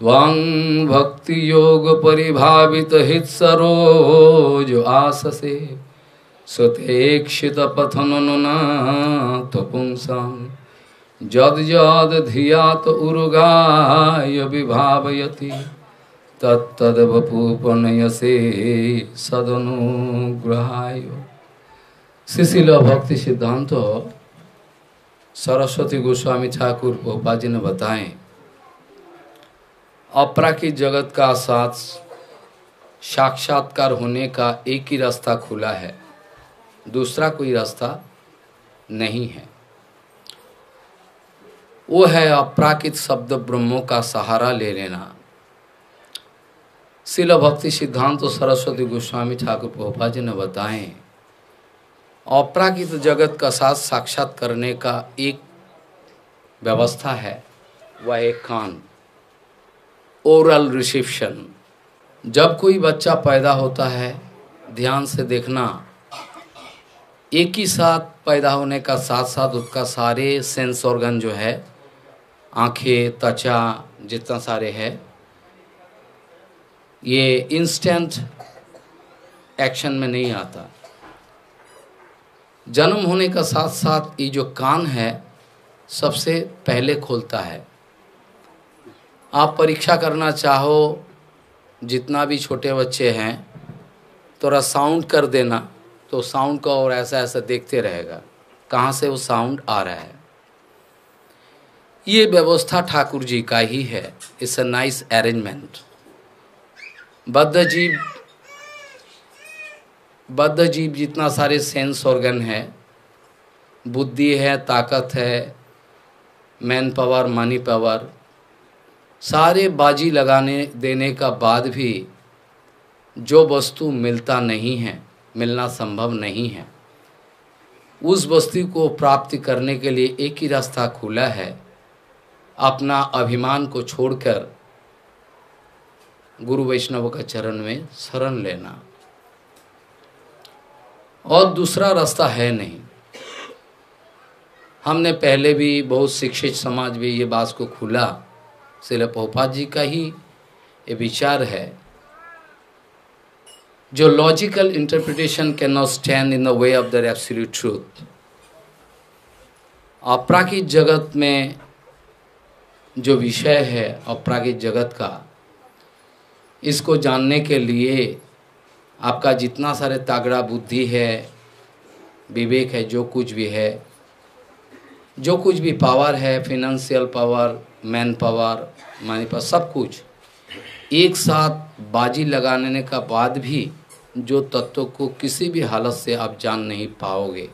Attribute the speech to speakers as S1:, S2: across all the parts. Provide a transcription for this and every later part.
S1: भक्ति योग परिभावित हित सरोज आससे सुतेक्षित पथन तपुंसम जद जद धियात विभावती तत्द वपूपनयसे सदनुग्रहाय शिशिल भक्ति सिद्धांत सरस्वती गोस्वामी ठाकुर भोपाल जी ने बताएं अपराकित जगत का साथ साक्षात्कार होने का एक ही रास्ता खुला है दूसरा कोई रास्ता नहीं है वो है अपराकित शब्द ब्रह्मों का सहारा ले लेना शिल भक्ति सिद्धांत तो सरस्वती गोस्वामी ठाकुर पोपा जी ने बताएं अपराकित जगत का साथ साक्षात करने का एक व्यवस्था है वह एक कान ओरल रिसेप्शन जब कोई बच्चा पैदा होता है ध्यान से देखना एक ही साथ पैदा होने का साथ साथ उसका सारे सेंस ऑर्गन जो है आंखें त्वचा जितना सारे है ये इंस्टेंट एक्शन में नहीं आता जन्म होने का साथ साथ ये जो कान है सबसे पहले खोलता है आप परीक्षा करना चाहो जितना भी छोटे बच्चे हैं थोड़ा तो साउंड कर देना तो साउंड का और ऐसा ऐसा देखते रहेगा कहाँ से वो साउंड आ रहा है ये व्यवस्था ठाकुर जी का ही है इट्स अ नाइस अरेंजमेंट बद्ध जीव बद्ध जीव जितना सारे सेंस ऑर्गन है बुद्धि है ताकत है मैन पावर मनी पावर सारे बाजी लगाने देने का बाद भी जो वस्तु मिलता नहीं है मिलना संभव नहीं है उस वस्तु को प्राप्ति करने के लिए एक ही रास्ता खुला है अपना अभिमान को छोड़कर गुरु वैष्णव का चरण में शरण लेना और दूसरा रास्ता है नहीं हमने पहले भी बहुत शिक्षित समाज भी ये बात को खुला शिल पोपा जी का ही ये विचार है जो logical interpretation can not stand in the way of the absolute truth अपराकित जगत में जो विषय है अपराकित जगत का इसको जानने के लिए आपका जितना सारे तागड़ा बुद्धि है विवेक है जो कुछ भी है जो कुछ भी पावर है financial power man power money power सब कुछ एक साथ बाजी लगाने का बाद भी जो तत्व को किसी भी हालत से आप जान नहीं पाओगे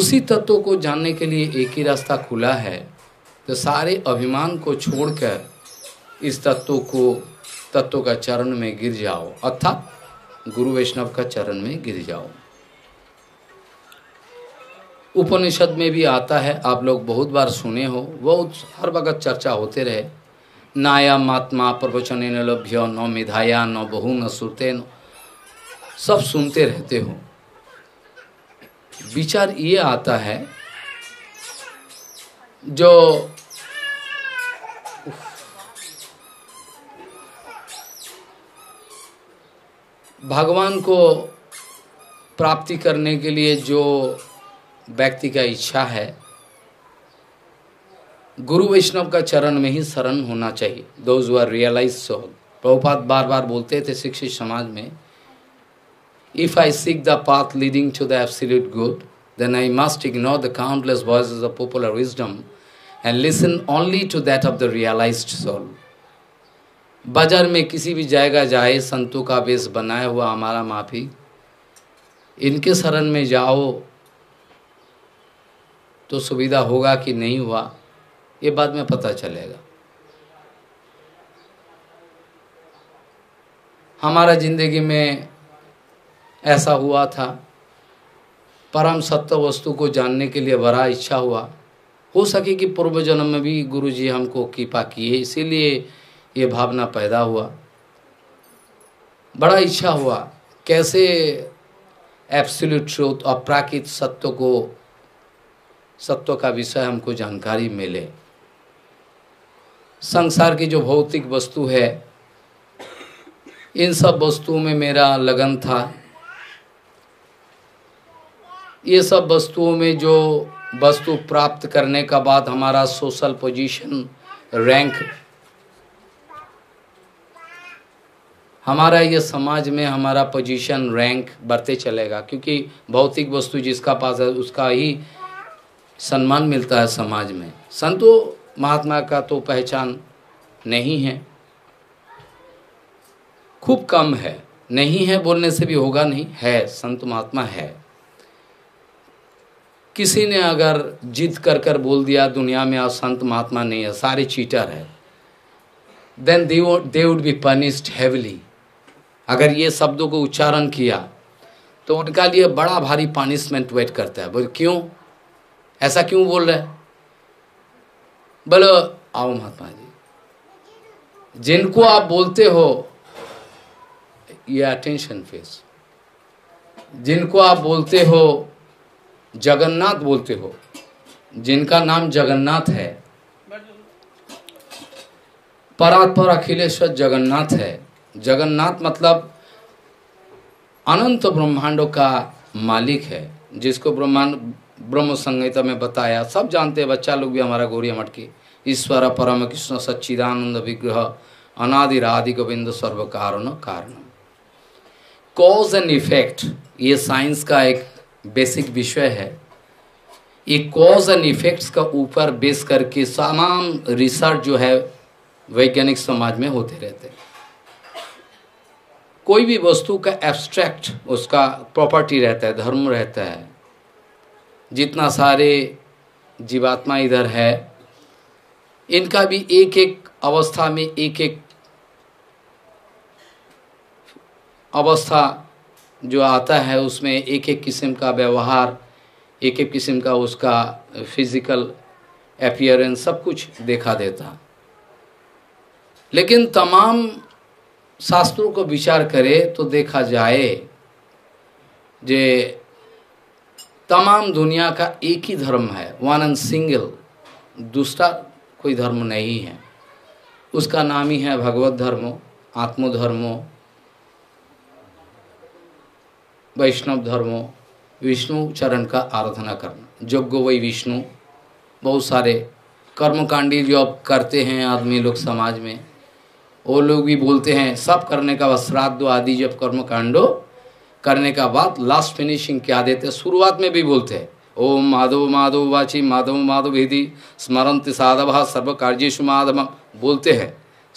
S1: उसी तत्व को जानने के लिए एक ही रास्ता खुला है तो सारे अभिमान को छोड़कर इस तत्व को तत्व का चरण में गिर जाओ अर्थात गुरु वैष्णव का चरण में गिर जाओ उपनिषद में भी आता है आप लोग बहुत बार सुने हो बहुत हर वक्त चर्चा होते रहे नाया मात्मा प्रवचन न लभ्य न मिधाया न बहु न सुरते न सब सुनते रहते हो विचार ये आता है जो भगवान को प्राप्ति करने के लिए जो व्यक्ति का इच्छा है गुरु वैष्णव का चरण में ही शरण होना चाहिए those are realise so Prabhupad बार बार बोलते थे शिक्षित समाज में if I seek the path leading to the absolute good then I must ignore the countless voice of popular wisdom and listen only to that of the realise soul बाजार में किसी भी जाएगा जाए संतों का बेस बनाया हुआ हमारा माफी इनके शरण में जाओ तो सुविधा होगा कि नहीं हुआ ये बाद में पता चलेगा हमारा जिंदगी में ऐसा हुआ था परम सत्य वस्तु को जानने के लिए बड़ा इच्छा हुआ हो सके कि पूर्व जन्म में भी गुरु जी हमको कृपा किए इसीलिए ये भावना पैदा हुआ बड़ा इच्छा हुआ कैसे एब्सोल्यूट स्रोत अप्राकृत सत्य को सत्व का विषय हमको जानकारी मिले संसार की जो भौतिक वस्तु है इन सब वस्तुओं में मेरा लगन था ये सब वस्तुओं में जो वस्तु प्राप्त करने का बाद हमारा सोशल पोजीशन रैंक हमारा ये समाज में हमारा पोजीशन रैंक बढ़ते चलेगा क्योंकि भौतिक वस्तु जिसका पास है उसका ही सम्मान मिलता है समाज में संतो महात्मा का तो पहचान नहीं है खूब कम है नहीं है बोलने से भी होगा नहीं है संत महात्मा है किसी ने अगर जिद कर कर बोल दिया दुनिया में आज संत महात्मा नहीं है सारे चीटर है then they would be punished heavily अगर ये शब्दों को उच्चारण किया तो उनका लिए बड़ा भारी पनिशमेंट वेट करता है बोल क्यों ऐसा क्यों बोल रहे बोलो आओ महात्मा जी जिनको आप बोलते हो ये अटेंशन फेस जिनको आप बोलते हो जगन्नाथ बोलते हो जिनका नाम जगन्नाथ है परात्पर अखिलेश्वर जगन्नाथ है जगन्नाथ मतलब अनंत ब्रह्मांडों का मालिक है जिसको ब्रह्मांड ब्रह्म संहिता में बताया सब जानते हैं बच्चा लोग भी हमारा गौरिया मठ के ईश्वर परम कृष्ण सच्चिदानंद विग्रह अनादिराधि गोविंद सर्व कारण कारण कॉज एंड इफेक्ट ये साइंस का एक बेसिक विषय है ये कॉज एंड इफेक्ट्स का ऊपर बेस करके तमाम रिसर्च जो है वैज्ञानिक समाज में होते रहते हैं कोई भी वस्तु का एब्स्ट्रैक्ट उसका प्रॉपर्टी रहता है धर्म रहता है जितना सारे जीवात्मा इधर है इनका भी एक एक अवस्था में एक एक अवस्था जो आता है उसमें एक एक किस्म का व्यवहार एक एक किस्म का उसका फिजिकल अपियरेंस सब कुछ देखा देता लेकिन तमाम शास्त्रों को विचार करे तो देखा जाए जे तमाम दुनिया का एक ही धर्म है वन एंड सिंगल दूसरा कोई धर्म नहीं है उसका नाम ही है भगवत धर्मो आत्मधर्मो वैष्णव धर्मो विष्णु चरण का आराधना करना यज्ञ वही विष्णु बहुत सारे कर्मकांडी जो अब करते हैं आदमी लोग समाज में वो लोग भी बोलते हैं सब करने का श्राद्ध आदि जब कर्मकांडो करने का बाद लास्ट फिनिशिंग क्या देते शुरुआत में भी बोलते हैं ओम माधव माधव वाची माधव माधव हिधि स्मरण साधव सर्व कार्यशु माधव बोलते हैं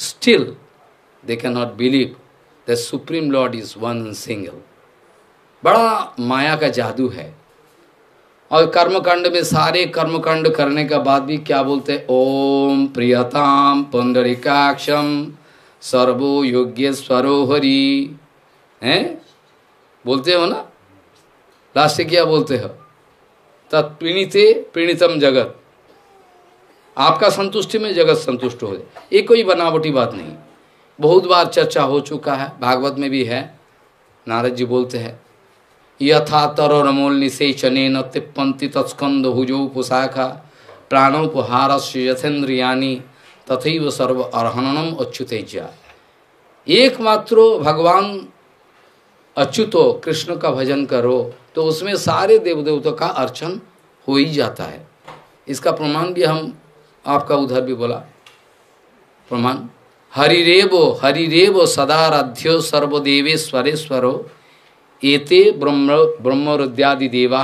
S1: still they can not believe the supreme lord is one single बड़ा माया का जादू है और कर्मकांड में सारे कर्मकांड करने का बाद भी क्या बोलते हैं ओम प्रियताम पुंडरिकाक्षम सर्वो योग्य स्वरो हरि हैं बोलते हो ना लास्ट क्या बोलते हो तत्प्रणीते प्रणीतम जगत आपका संतुष्टि में जगत संतुष्ट हो जाए ये कोई बनावटी बात नहीं बहुत बार चर्चा हो चुका है भागवत में भी है नारद जी बोलते हैं यथा तर रमोल चने न तिप्पंती तत्स्कंद भुजो पुशाखा प्राणोपहार से यथेन्द्रियाणी तथैव सर्व अर्हनम अच्युतेज्या एकमात्र भगवान अच्युत हो कृष्ण का भजन करो तो उसमें सारे देव देवता का अर्चन हो ही जाता है इसका प्रमाण भी हम आपका उधर भी बोला प्रमाण हरि हरिरेवो सदाराध्यो सर्वदेवेश्वरेश्वरो एते ब्रह्म ब्रह्मरुद्यादि देवा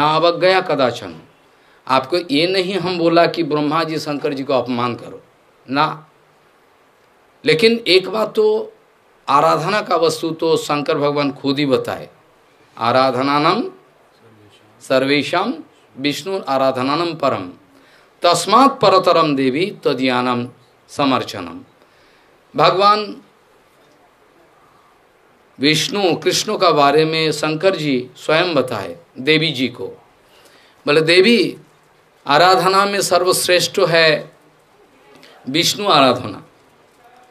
S1: नावज्ञया कदाचन आपको ये नहीं हम बोला कि ब्रह्मा जी शंकर जी को अपमान करो ना लेकिन एक बात तो आराधना का वस्तु तो शंकर भगवान खुद ही बताए आराधनानम सर्वेशम विष्णु आराधनानम परम तस्मात् परतरम देवी तदयानम समर्चनम भगवान विष्णु कृष्ण का बारे में शंकर जी स्वयं बताए देवी जी को बोले देवी आराधना में सर्वश्रेष्ठ है विष्णु आराधना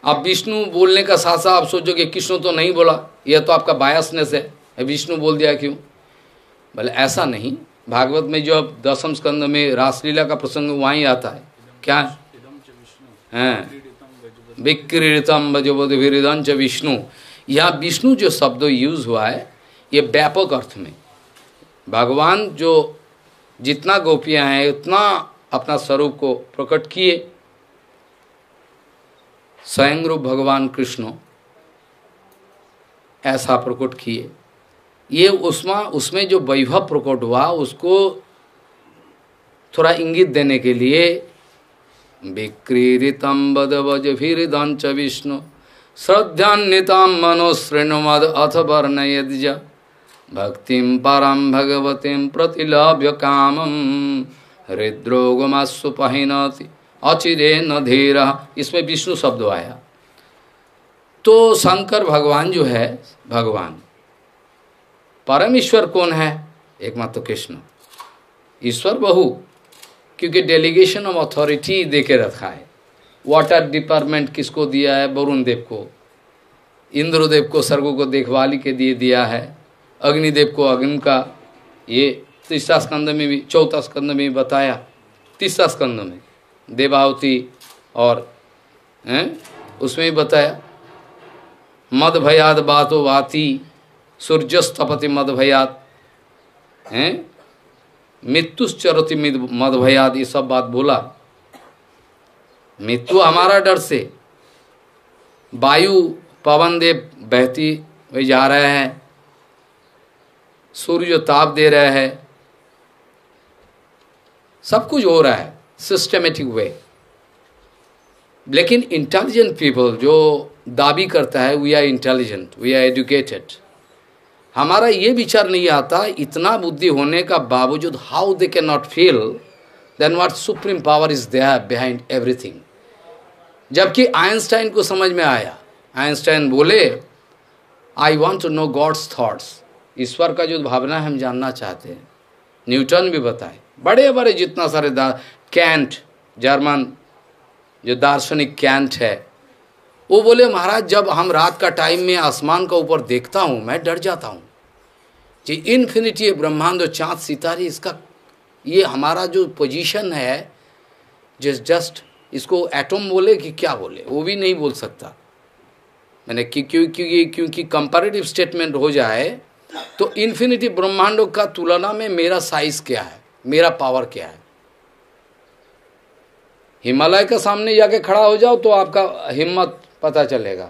S1: आप विष्णु बोलने का साथ साथ आप सोचोगे कृष्ण तो नहीं बोला यह तो आपका बायसनेस है विष्णु बोल दिया क्यों भले ऐसा नहीं भागवत में जो अब दसम स्कंद में रासलीला का प्रसंग वहीं आता है क्या है हाँ। विक्रीतम विरिदम च विष्णु यह विष्णु जो शब्द यूज हुआ है ये व्यापक अर्थ में भगवान जो जितना गोपियाँ हैं उतना अपना स्वरूप को प्रकट किए स्वयं रूप भगवान कृष्ण ऐसा प्रकट किए ये उसमें उसमें जो वैभव प्रकट हुआ उसको थोड़ा इंगित देने के लिए विक्रीतम बदवज दंच विष्णु श्रद्धान्विताम मनोश्रेणुमद अथ वर्ण भक्तिम परम भगवती प्रतिलभ्य कामम सुपहिनती अचिरे न धीर इसमें विष्णु शब्द आया तो शंकर भगवान जो है भगवान परमेश्वर कौन है एकमात्र कृष्ण ईश्वर बहु क्योंकि डेलीगेशन ऑफ अथॉरिटी दे के रखा है वाटर डिपार्टमेंट किसको दिया है वरुण देव को इंद्रदेव को सर्गो को देखभाली के दिए दिया है अग्निदेव को अग्नि का ये तीसरा स्कंद में भी चौथा स्कंद में भी बताया तीसरा स्कंद में देवावती और हैं उसमें भी बताया मद भयाद बातो वाती सूर्यस्तपति मद भयात हैं मृत्युश्चरति मद भयाद ये सब बात बोला मृत्यु हमारा डर से वायु पवन दे बहती वे जा रहे हैं सूर्य ताप दे रहे हैं सब कुछ हो रहा है सिस्टमेटिक वे लेकिन इंटेलिजेंट पीपल जो दावी करता है we are intelligent we are educated हमारा ये विचार नहीं आता इतना बुद्धि होने का बावजूद how they can not feel then what supreme power is there behind everything जबकि आइंस्टाइन को समझ में आया आइंस्टाइन बोले I want to know God's thoughts ईश्वर का जो भावना है हम जानना चाहते हैं न्यूटन भी बताए बड़े बड़े जितना सारे कैंट जर्मन जो दार्शनिक कैंट है वो बोले महाराज जब हम रात का टाइम में आसमान का ऊपर देखता हूँ मैं डर जाता हूँ कि इन्फिनिटी ब्रह्मांड और चाँद सितारे इसका ये हमारा जो पोजीशन है जिस जस्ट इसको एटम बोले कि क्या बोले वो भी नहीं बोल सकता मैंने कि क्यों क्योंकि क्योंकि कंपेरेटिव स्टेटमेंट हो जाए तो इन्फिनिटी ब्रह्मांडों का तुलना में मेरा साइज क्या है मेरा पावर क्या है हिमालय के सामने जाके खड़ा हो जाओ तो आपका हिम्मत पता चलेगा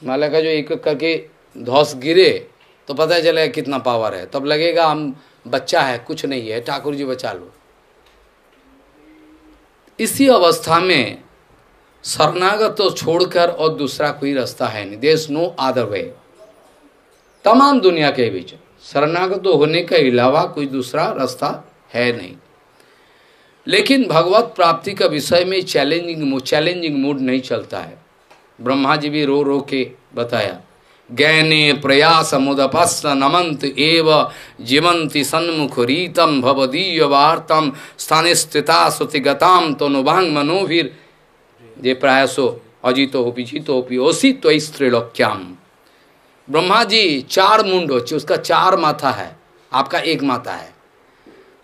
S1: हिमालय का जो एक एक करके धौस गिरे तो पता चलेगा कितना पावर है तब लगेगा हम बच्चा है कुछ नहीं है ठाकुर जी बचा लो इसी अवस्था में शरणागत तो छोड़कर और दूसरा कोई रास्ता है नहीं देश नो आदर वे तमाम दुनिया के बीच शरणागत तो होने के अलावा कोई दूसरा रास्ता है नहीं लेकिन भगवत प्राप्ति का विषय में चैलेंजिंग मूड चैलेंजिंग मूड नहीं चलता है ब्रह्मा जी भी रो रो के बताया गैने प्रयास मुदपस्त नमंत एव जीवंती सन्मुख रीतम भवदीय वार्तम स्थान स्थिता सुतिगताम तो नुभांग मनोभीर जे प्रयासो अजितो हो पिजितो हो पिओसी तो स्त्रीलोक्याम ब्रह्मा जी चार मुंड हो उसका चार माथा है आपका एक माथा है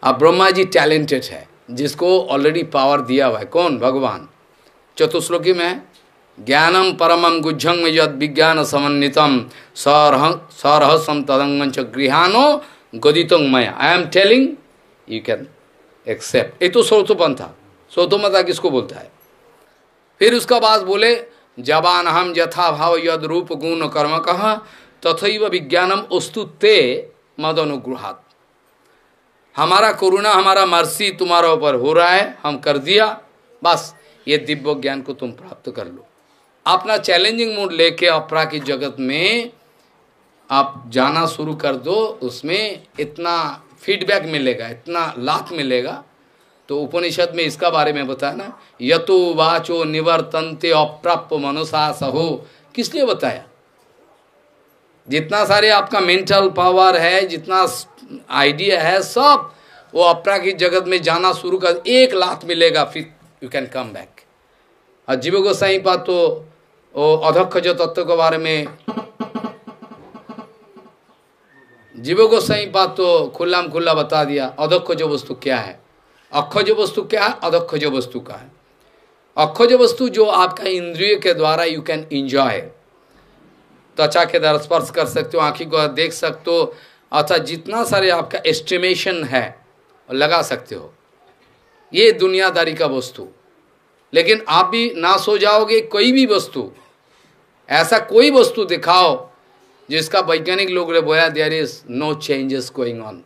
S1: अब ब्रह्मा जी टैलेंटेड है जिसको ऑलरेडी पावर दिया हुआ है कौन भगवान चतुश्लोकी में ज्ञानम परमम गुज्जंग में यद विज्ञान समन्वितम सरह सरहसम तदंग गृहानो गदितंग मया I am telling you can accept ये तो सौतोपन था सौतोमता किसको बोलता है फिर उसका बाद बोले जबान हम यथा भाव यद रूप गुण कर्म कह तथ विज्ञानम वस्तु ते मद अनुग्रहात् हमारा करुणा हमारा मर्सी तुम्हारा ऊपर हो रहा है हम कर दिया बस ये दिव्य ज्ञान को तुम प्राप्त कर लो अपना चैलेंजिंग मूड लेके अपरा की जगत में आप जाना शुरू कर दो उसमें इतना फीडबैक मिलेगा इतना लाभ मिलेगा तो उपनिषद में इसका बारे में बताया ना यतो वाचो निवर्तन्ते अप्राप्य मनुषा सहो किस लिए बताया जितना सारे आपका मेंटल पावर है जितना आइडिया है सब वो अपना की जगत में जाना शुरू कर एक लाख मिलेगा फिर यू कैन कम बैक और जीव गोसाई पा तो वो अधक्ष जो तत्व के बारे में जीव गोसाई पा तो खुला में खुला बता दिया अधक्ष जो वस्तु क्या है अक्ष जो वस्तु क्या है अधक्ष जो वस्तु का है अक्षज वस्तु जो आपका इंद्रिय के द्वारा यू कैन इंजॉय त्वचा के द्वारा स्पर्श कर सकते हो आंखी को देख सकते हो अर्थात जितना सारे आपका एस्टिमेशन है लगा सकते हो ये दुनियादारी का वस्तु लेकिन आप भी ना सो जाओगे कोई भी वस्तु ऐसा कोई वस्तु दिखाओ जिसका वैज्ञानिक लोग ने बोया there is no changes going on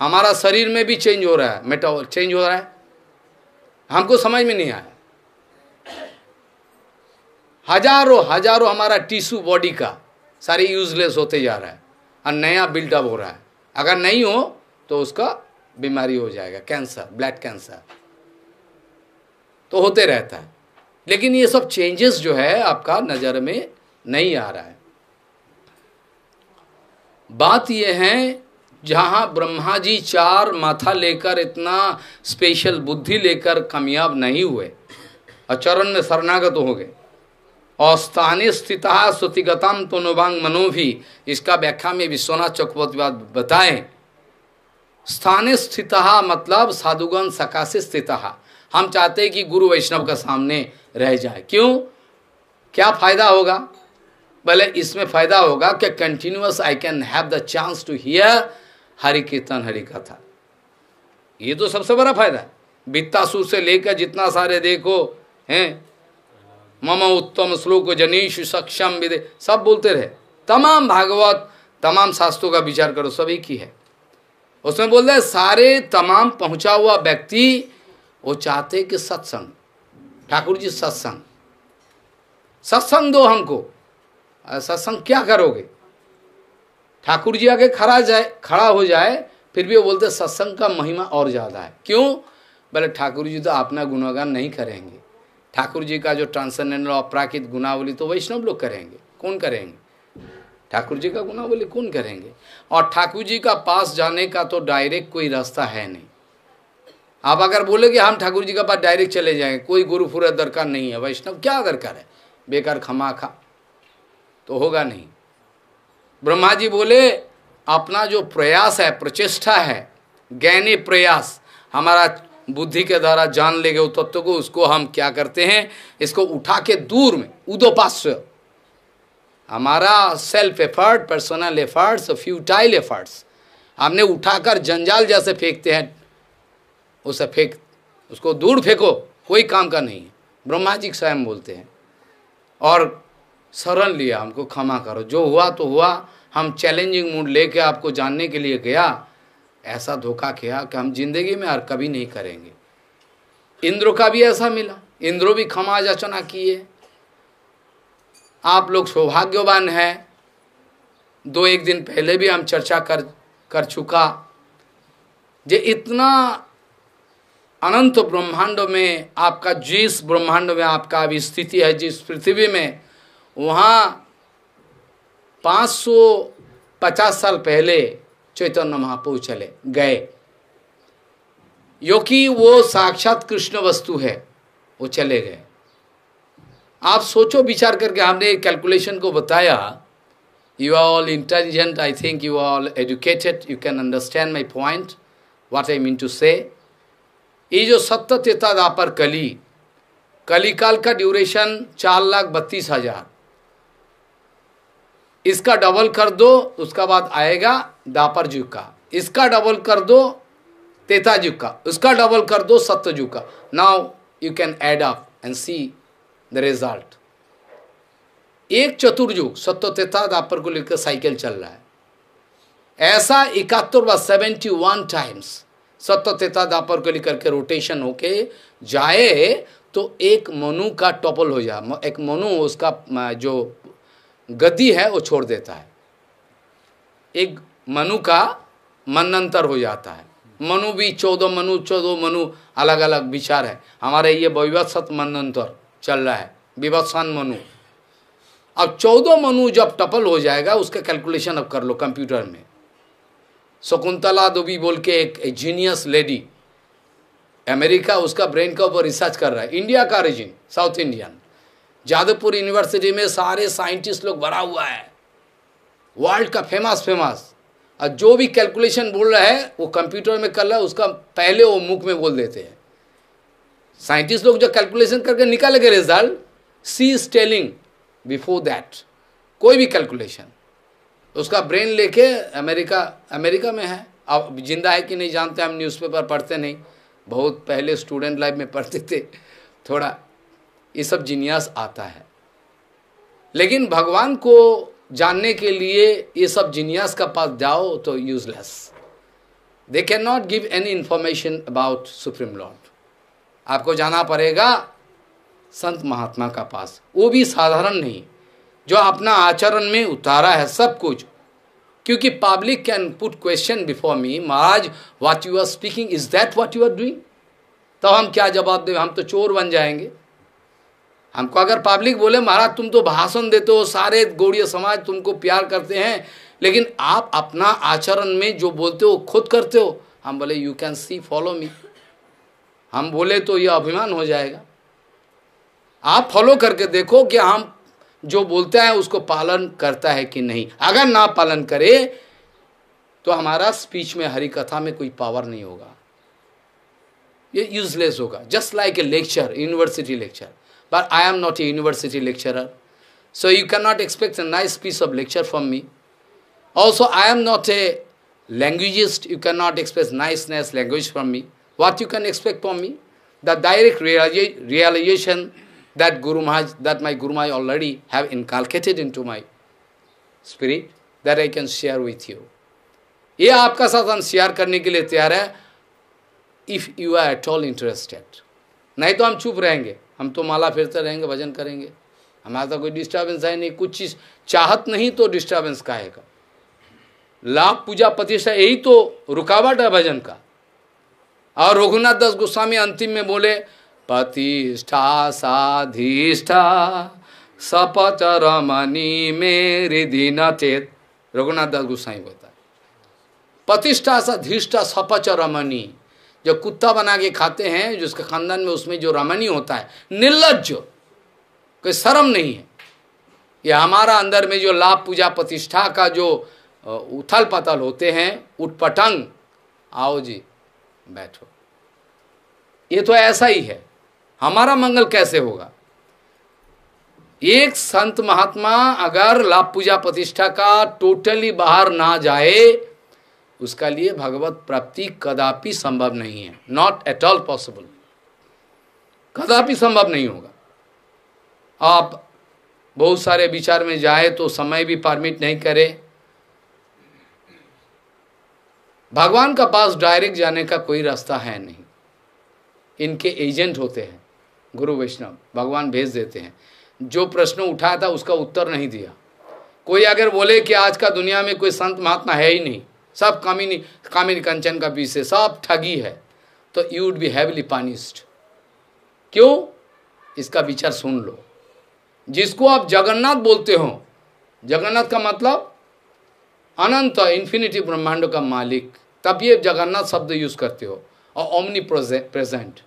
S1: हमारा शरीर में भी चेंज हो रहा है मेटा चेंज हो रहा है हमको समझ में नहीं आया हजारों हजारों हमारा टिश्यू बॉडी का सारे यूजलेस होते जा रहा है और नया बिल्डअप हो रहा है अगर नहीं हो तो उसका बीमारी हो जाएगा कैंसर ब्लड कैंसर तो होते रहता है लेकिन ये सब चेंजेस जो है आपका नज़र में नहीं आ रहा है बात यह है जहाँ ब्रह्मा जी चार माथा लेकर इतना स्पेशल बुद्धि लेकर कामयाब नहीं हुए और चरण में शरणागत हो गए अस्थानी स्थित श्रुतिगतम मनो भी इसका व्याख्या में विश्वनाथ चक्रवर्तीवाद बताए स्थानीय स्थित मतलब साधुगण सका से स्थित हम चाहते हैं कि गुरु वैष्णव का सामने रह जाए क्यों क्या फायदा होगा भले इसमें फायदा होगा कि continuous I can have the chance to hear Hari कीर्तन हरि कथा ये तो सबसे बड़ा फायदा है बित्ता से लेकर जितना सारे देखो हैं मम उत्तम श्लोक जनीशु सक्षम विदे सब बोलते रहे तमाम भागवत तमाम शास्त्रों का विचार करो सब एक ही है उसमें बोल रहे सारे तमाम पहुंचा हुआ व्यक्ति वो चाहते कि सत्संग ठाकुर जी सत्संग सत्संग दो हमको सत्संग क्या करोगे ठाकुर जी आगे खड़ा जाए खड़ा हो जाए फिर भी वो बोलते सत्संग का महिमा और ज़्यादा है क्यों बोले ठाकुर जी तो अपना गुणगान नहीं करेंगे ठाकुर जी का जो ट्रांसेंडेंटल अपराकित गुनावली तो वैष्णव लोग करेंगे कौन करेंगे ठाकुर जी का गुनावली कौन करेंगे और ठाकुर जी का पास जाने का तो डायरेक्ट कोई रास्ता है नहीं आप अगर बोले कि हम ठाकुर जी के पास डायरेक्ट चले जाएंगे कोई गुरु फुरा दरकार नहीं है वैष्णव क्या दरकार है बेकार खमा खा तो होगा नहीं ब्रह्मा जी बोले अपना जो प्रयास है प्रचेष्टा है ज्ञानी प्रयास हमारा बुद्धि के द्वारा जान लेंगे उस तत्व को उसको हम क्या करते हैं इसको उठा के दूर में उदोपास्य हमारा self effort personal efforts futile efforts हमने उठाकर जंजाल जैसे फेंकते हैं उसे फेंक उसको दूर फेंको कोई काम का नहीं है ब्रह्मा जी स्वयं बोलते हैं और शरण लिया हमको क्षमा करो जो हुआ तो हुआ हम चैलेंजिंग मूड लेके आपको जानने के लिए गया ऐसा धोखा किया कि हम जिंदगी में और कभी नहीं करेंगे इंद्र का भी ऐसा मिला इंद्रो भी क्षमा याचना किए आप लोग सौभाग्यवान हैं दो एक दिन पहले भी हम चर्चा कर कर चुका जे इतना अनंत ब्रह्मांड में आपका जिस ब्रह्मांड में आपका अभी स्थिति है जिस पृथ्वी में वहाँ 550 साल पहले चैतन्य महाप्रभु चले गए क्योंकि वो साक्षात कृष्ण वस्तु है वो चले गए आप सोचो विचार करके हमने कैलकुलेशन को बताया you are all intelligent I think you are all educated you can understand my point what I mean to say ये जो सत्य दापर कली कलिकाल का ड्यूरेशन चार लाख बत्तीस हजार इसका डबल कर दो उसका बाद आएगा दापर युग का इसका डबल कर दो तेता युग का उसका डबल कर दो सत्य युग का now you can add up and see the result एक चतुर्युग सत्य तेता दापर को लेकर साइकिल चल रहा है ऐसा इकहत्तर व सेवेंटी वन टाइम्स सत्य तेता दापर को लेकर के रोटेशन होके जाए तो एक मनु का टॉपल हो जाए एक मनु उसका जो गति है वो छोड़ देता है एक मनु का मनंतर हो जाता है मनु भी चौदह मनु चौदह मनु अलग अलग विचार है हमारे ये विवत्सत मनंतर चल रहा है विवत्सन मनु अब चौदह मनु जब टपल हो जाएगा उसका कैलकुलेशन अब कर लो कंप्यूटर में शकुंतला दुबी बोल के एक जीनियस लेडी अमेरिका उसका ब्रेन का ऊपर रिसर्च कर रहा है इंडिया का region South Indian Jadavpur university में सारे साइंटिस्ट लोग भरा हुआ है वर्ल्ड का फेमस फेमस और जो भी कैलकुलेशन बोल रहा है वो कंप्यूटर में कर रहा है उसका पहले वो मुख में बोल देते हैं साइंटिस्ट लोग जो कैलकुलेशन करके निकालेंगे रिजल्ट सी स्टेलिंग बिफोर दैट कोई भी कैलकुलेशन उसका ब्रेन लेके अमेरिका अमेरिका में है अब जिंदा है कि नहीं जानते हम न्यूज़पेपर पढ़ते नहीं बहुत पहले स्टूडेंट लाइफ में पढ़ते थे थोड़ा ये सब जिन्यास आता है लेकिन भगवान को जानने के लिए ये सब जिन्यास का पास जाओ तो useless they can not give any information about supreme lord आपको जाना पड़ेगा संत महात्मा का पास वो भी साधारण नहीं जो अपना आचरण में उतारा है सब कुछ क्योंकि public can put question before me महाराज what you are speaking is that what you are doing तब हम क्या जवाब दें हम तो चोर बन जाएंगे हमको अगर पब्लिक बोले महाराज तुम तो भाषण देते हो सारे गौड़ीय समाज तुमको प्यार करते हैं लेकिन आप अपना आचरण में जो बोलते हो खुद करते हो हम बोले you can see follow me हम बोले तो यह अभिमान हो जाएगा आप फॉलो करके देखो कि हम जो बोलते हैं उसको पालन करता है कि नहीं अगर ना पालन करे तो हमारा स्पीच में हरी कथा में कोई पावर नहीं होगा ये यूजलेस होगा just like a lecture university lecture But I am not a university lecturer. So you cannot expect a nice piece of lecture from me. Also, I am not a languageist. You cannot expect nice, nice language from me. What you can expect from me? The direct realization that Guru Maharaj, that my Guru Maharaj already have inculcated into my spirit, that I can share with you. ये आपका साथ हम share करने के लिए तैयार है if you are at all interested नहीं तो हम चुप रहेंगे हम तो माला फिरते रहेंगे भजन करेंगे हमारा तो कोई डिस्टर्बेंस है नहीं कुछ चीज़ चाहत नहीं तो डिस्टर्बेंस का है का लाभ पूजा प्रतिष्ठा यही तो रुकावट है भजन का और रघुनाथ दास गोस्वामी अंतिम में बोले प्रतिष्ठा साधिष्ठा सपच रमणी मेरे दिन चेत रघुनाथ दास गोस्वामी बोलता है प्रतिष्ठा साधिष्ठा सपच रमणी जो कुत्ता बना के खाते हैं जिसके खानदान में उसमें जो रमणी होता है निर्लज कोई शर्म नहीं है ये हमारा अंदर में जो लाभ पूजा प्रतिष्ठा का जो उथल पथल होते हैं उठपटंग आओ जी बैठो ये तो ऐसा ही है हमारा मंगल कैसे होगा एक संत महात्मा अगर लाभ पूजा प्रतिष्ठा का टोटली बाहर ना जाए उसका लिए भगवत प्राप्ति कदापि संभव नहीं है नॉट एट ऑल पॉसिबल कदापि संभव नहीं होगा आप बहुत सारे विचार में जाए तो समय भी परमिट नहीं करे भगवान का पास डायरेक्ट जाने का कोई रास्ता है नहीं इनके एजेंट होते हैं गुरु वैष्णव भगवान भेज देते हैं जो प्रश्न उठाया था उसका उत्तर नहीं दिया कोई अगर बोले कि आज का दुनिया में कोई संत महात्मा है ही नहीं सब कामिनी कामिनी कंचन का पीछे सब ठगी है तो you would be heavily punished क्यों इसका विचार सुन लो जिसको आप जगन्नाथ बोलते हो जगन्नाथ का मतलब अनंत इन्फिनिटी ब्रह्मांडों का मालिक तब ये जगन्नाथ शब्द यूज करते हो और ओमनी प्रेजेंट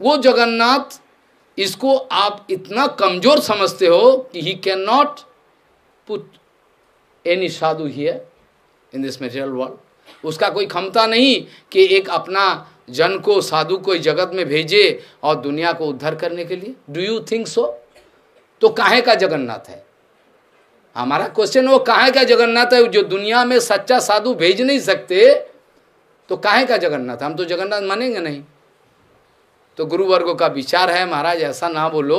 S1: वो जगन्नाथ इसको आप इतना कमजोर समझते हो कि he can not put any साधु ही है इन दिस मेटेरियल वर्ल्ड उसका कोई क्षमता नहीं कि एक अपना जन को साधु को जगत में भेजे और दुनिया को उद्धार करने के लिए डू यू थिंक सो तो काहे का जगन्नाथ है हमारा क्वेश्चन वो काहे का जगन्नाथ है जो दुनिया में सच्चा साधु भेज नहीं सकते तो काहे का जगन्नाथ हम तो जगन्नाथ मानेंगे नहीं तो गुरुवर्गो का विचार है महाराज ऐसा ना बोलो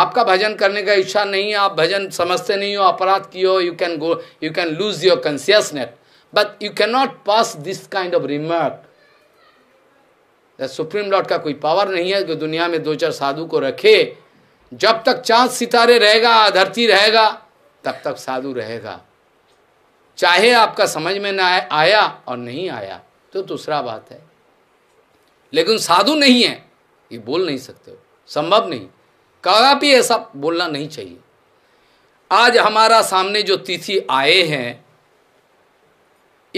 S1: आपका भजन करने का इच्छा नहीं है आप भजन समझते नहीं हो अपराध किए हो you can go you can lose your consciousness but you can not pass this kind of remark supreme lord का कोई पावर नहीं है कि दुनिया में दो चार साधु को रखे जब तक चांद सितारे रहेगा धरती रहेगा तब तक साधु रहेगा चाहे आपका समझ में ना आया और नहीं आया तो दूसरा बात है लेकिन साधु नहीं है ये बोल नहीं सकते हो संभव नहीं कहा भी ऐसा बोलना नहीं चाहिए आज हमारा सामने जो तिथि आए हैं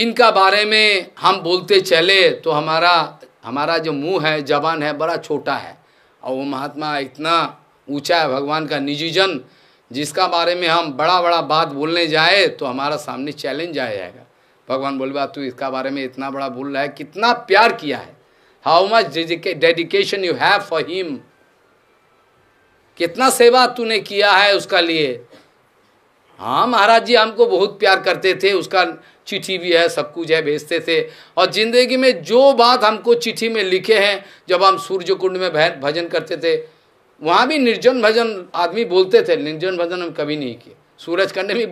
S1: इनका बारे में हम बोलते चले तो हमारा हमारा जो मुंह है जवान है बड़ा छोटा है और वो महात्मा इतना ऊंचा है भगवान का निजी जन जिसका बारे में हम बड़ा बड़ा बात बोलने जाए तो हमारा सामने चैलेंज आ जाएगा भगवान बोल बा तू इसका बारे में इतना बड़ा बोल रहा है कितना प्यार किया है how much dedication you have for him कितना सेवा तूने किया है उसका लिए हाँ महाराज जी हमको बहुत प्यार करते थे उसका चिट्ठी भी है सब कुछ है भेजते थे और जिंदगी में जो बात हमको चिट्ठी में लिखे हैं जब हम सूर्य कुंड में भजन करते थे वहाँ भी निर्जन भजन आदमी बोलते थे निर्जन भजन हम कभी नहीं किए सूरज कंडे भी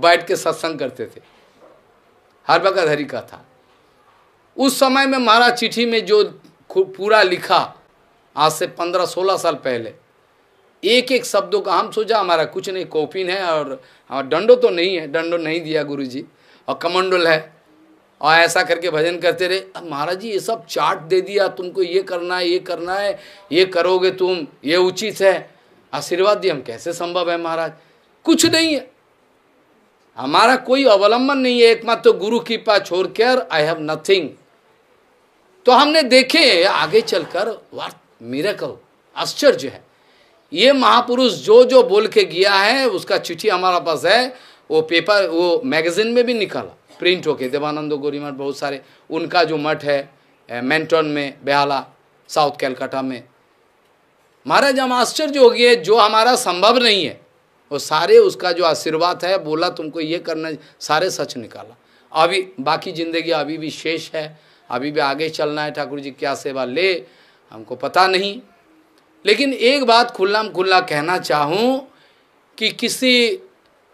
S1: बैठ के सत्संग करते थे हर वक्त हरी का था उस समय में महाराज चिट्ठी में जो पूरा लिखा आज से पंद्रह सोलह साल पहले एक एक शब्दों का हम सोचा हमारा कुछ नहीं कॉपिन है और हमारा डंडो तो नहीं है डंडो नहीं दिया गुरु जी और कमंडल है और ऐसा करके भजन करते रहे अब महाराज जी ये सब चार्ट दे दिया तुमको ये करना है ये करना है ये करोगे तुम ये उचित है आशीर्वाद दिया हम कैसे संभव है महाराज कुछ नहीं है हमारा कोई अवलंबन नहीं है एकमात्र तो गुरु कृपा छोड़कर आई हैव नथिंग तो हमने देखे आगे चलकर वाट मेरा कहो आश्चर्य है ये महापुरुष जो जो बोल के गया है उसका चिट्ठी हमारा पास है वो पेपर वो मैगजीन में भी निकाला प्रिंट होके देवानंद गोरी मठ बहुत सारे उनका जो मठ है मैंटन में बेहाला साउथ कैलकाटा में महाराज हम आश्चर्य हो गए जो हमारा संभव नहीं है वो सारे उसका जो आशीर्वाद है बोला तुमको ये करना सारे सच निकाला अभी बाकी जिंदगी अभी भी शेष है अभी भी आगे चलना है ठाकुर जी क्या सेवा ले हमको पता नहीं लेकिन एक बात में खुल्ला कहना चाहूँ कि किसी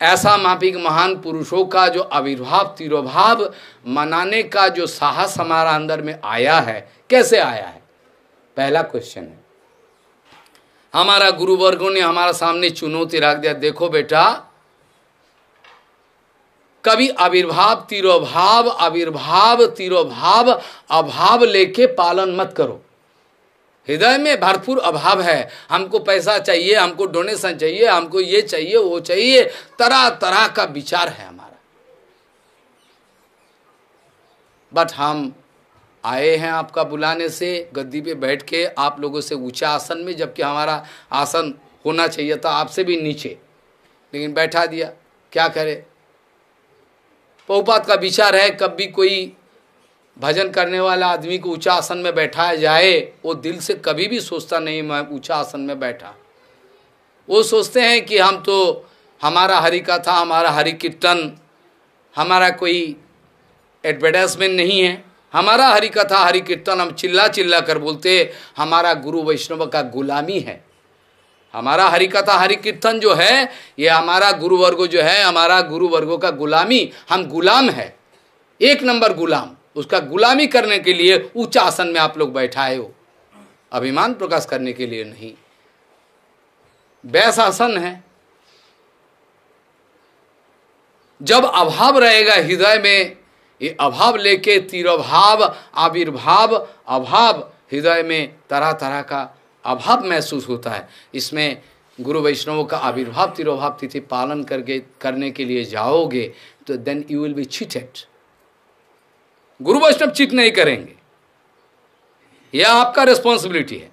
S1: ऐसा मापिक महान पुरुषों का जो आविर्भाव तिरोभाव मनाने का जो साहस हमारा अंदर में आया है कैसे आया है पहला क्वेश्चन है हमारा गुरुवर्गो ने हमारा सामने चुनौती रख दिया देखो बेटा कभी आविर्भाव तिरोभाव आविर्भाव तिरोभाव अभाव लेके पालन मत करो हृदय में भरपूर अभाव है हमको पैसा चाहिए हमको डोनेशन चाहिए हमको ये चाहिए वो चाहिए तरह तरह का विचार है हमारा बट हम आए हैं आपका बुलाने से गद्दी पे बैठ के आप लोगों से ऊंचा आसन में जबकि हमारा आसन होना चाहिए था आपसे भी नीचे लेकिन बैठा दिया क्या करे पहुपात का विचार है कभी कोई भजन करने वाला आदमी को ऊंचा आसन में बैठाया जाए वो दिल से कभी भी सोचता नहीं मैं ऊंचा आसन में बैठा वो सोचते हैं कि हम तो हमारा हरि कथा हमारा हरि कीर्तन हमारा कोई एडवर्टाइजमेंट नहीं है हमारा हरि कथा हरि कीर्तन हम चिल्ला चिल्ला कर बोलते हमारा गुरु वैष्णव का गुलामी है हमारा हरि कथा हरि कीर्तन जो है ये हमारा गुरु जो है हमारा गुरु का गुलामी हम गुलाम है एक नंबर गुलाम उसका गुलामी करने के लिए उच्च आसन में आप लोग बैठाए हो अभिमान प्रकाश करने के लिए नहीं वैस आसन है जब अभाव रहेगा हृदय में ये अभाव लेके तीरभाव आविर्भाव अभाव हृदय में तरह तरह का अभाव महसूस होता है इसमें गुरु वैष्णव का आविर्भाव तिरोभाव तिथि पालन करके करने के लिए जाओगे तो then you will be cheated गुरु वैष्णव चिट नहीं करेंगे यह आपका रिस्पॉन्सिबिलिटी है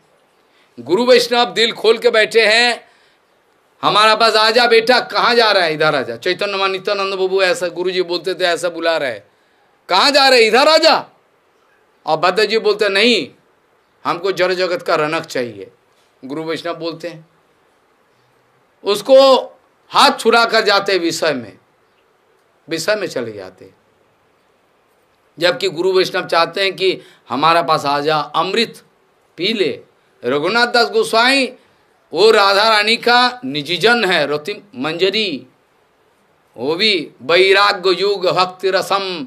S1: गुरु वैष्णव दिल खोल के बैठे हैं हमारा पास आजा बेटा कहाँ जा रहा है इधर आजा चैतन्य नित्यानंद बबू ऐसा गुरु जी बोलते थे ऐसा बुला रहे कहाँ जा रहे इधर आजा और भद्र जी बोलते नहीं हमको जड़ जगत का रनक चाहिए गुरु वैष्णव बोलते हैं उसको हाथ छुड़ा कर जाते विषय में विषय में चले जाते जबकि गुरु वैष्णव चाहते हैं कि हमारा पास आ जा अमृत पी ले रघुनाथ दास गोस्वाई वो राधा रानी का निजीजन है रोतिम मंजरी वो भी वैराग्य युग भक्ति रसम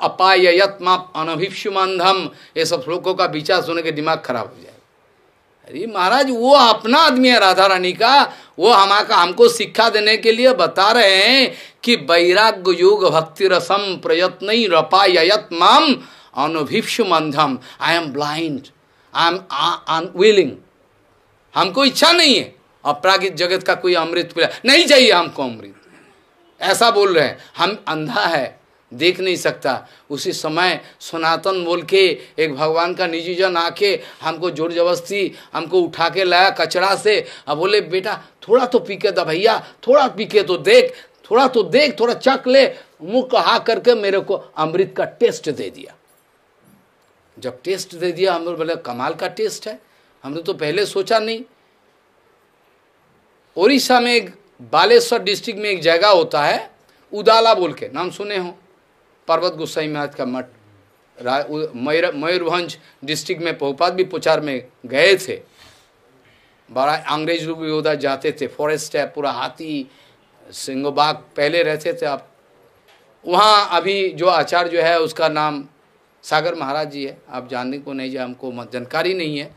S1: अपाय यत्मा अनभिक्षुमंधम ये सब श्लोकों का विचार सुन के दिमाग खराब हो जाए अरे महाराज वो अपना आदमी है राधा रानी का वो हमारा हमको शिक्षा देने के लिए बता रहे हैं कि वैराग्य योग भक्ति रसम प्रयत्न रपायत माम अनुभिक्ष मंधम I am blind I am unwilling हमको इच्छा नहीं है अपरागित जगत का कोई अमृत पिला नहीं चाहिए हमको अमृत ऐसा बोल रहे हैं हम अंधा है देख नहीं सकता उसी समय सनातन बोल के एक भगवान का निजी जन आके हमको जोर जबरस्ती हमको उठा के लाया कचरा से अब बोले बेटा थोड़ा तो पीके था भैया थोड़ा पीके तो देख थोड़ा तो देख थोड़ा चख ले मुंह कहा करके मेरे को अमृत का टेस्ट दे दिया जब टेस्ट दे दिया हम लोग बोले कमाल का टेस्ट है हमने तो पहले सोचा नहीं ओडिशा में एक बालेश्वर डिस्ट्रिक्ट में एक जगह होता है उदाला बोल के नाम सुने हो पर्वत गोसाई महाराज का मठ मयूर मयूरभंज डिस्ट्रिक्ट में पहुपात भी पुचार में गए थे बड़ा अंग्रेज भी उधर जाते थे फॉरेस्ट है पूरा हाथी सिंगो बाग पहले रहते थे आप वहाँ अभी जो आचार्य जो है उसका नाम सागर महाराज जी है आप जानने को नहीं जाए हमको जानकारी नहीं है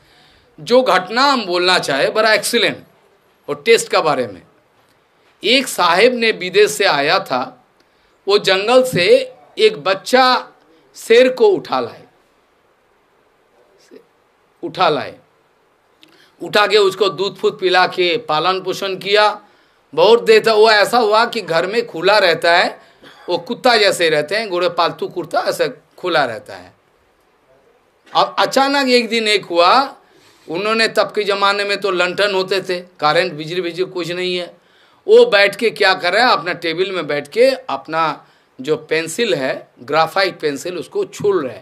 S1: जो घटना हम बोलना चाहे बड़ा एक्सीलेंट और टेस्ट का बारे में एक साहेब ने विदेश से आया था वो जंगल से एक बच्चा शेर को उठा लाए उठा लाए उठा के उसको दूध फूत पिला के पालन पोषण किया बहुत देर था वो ऐसा हुआ कि घर में खुला रहता है वो कुत्ता जैसे रहते हैं गोरे पालतू कुर्ता ऐसे खुला रहता है अब अचानक एक दिन एक हुआ उन्होंने तब के ज़माने में तो लंठन होते थे करंट बिजली बिजली कुछ नहीं है वो बैठ के क्या कर रहा है अपना टेबल में बैठ के अपना जो पेंसिल है ग्राफाइट पेंसिल उसको छुल रहे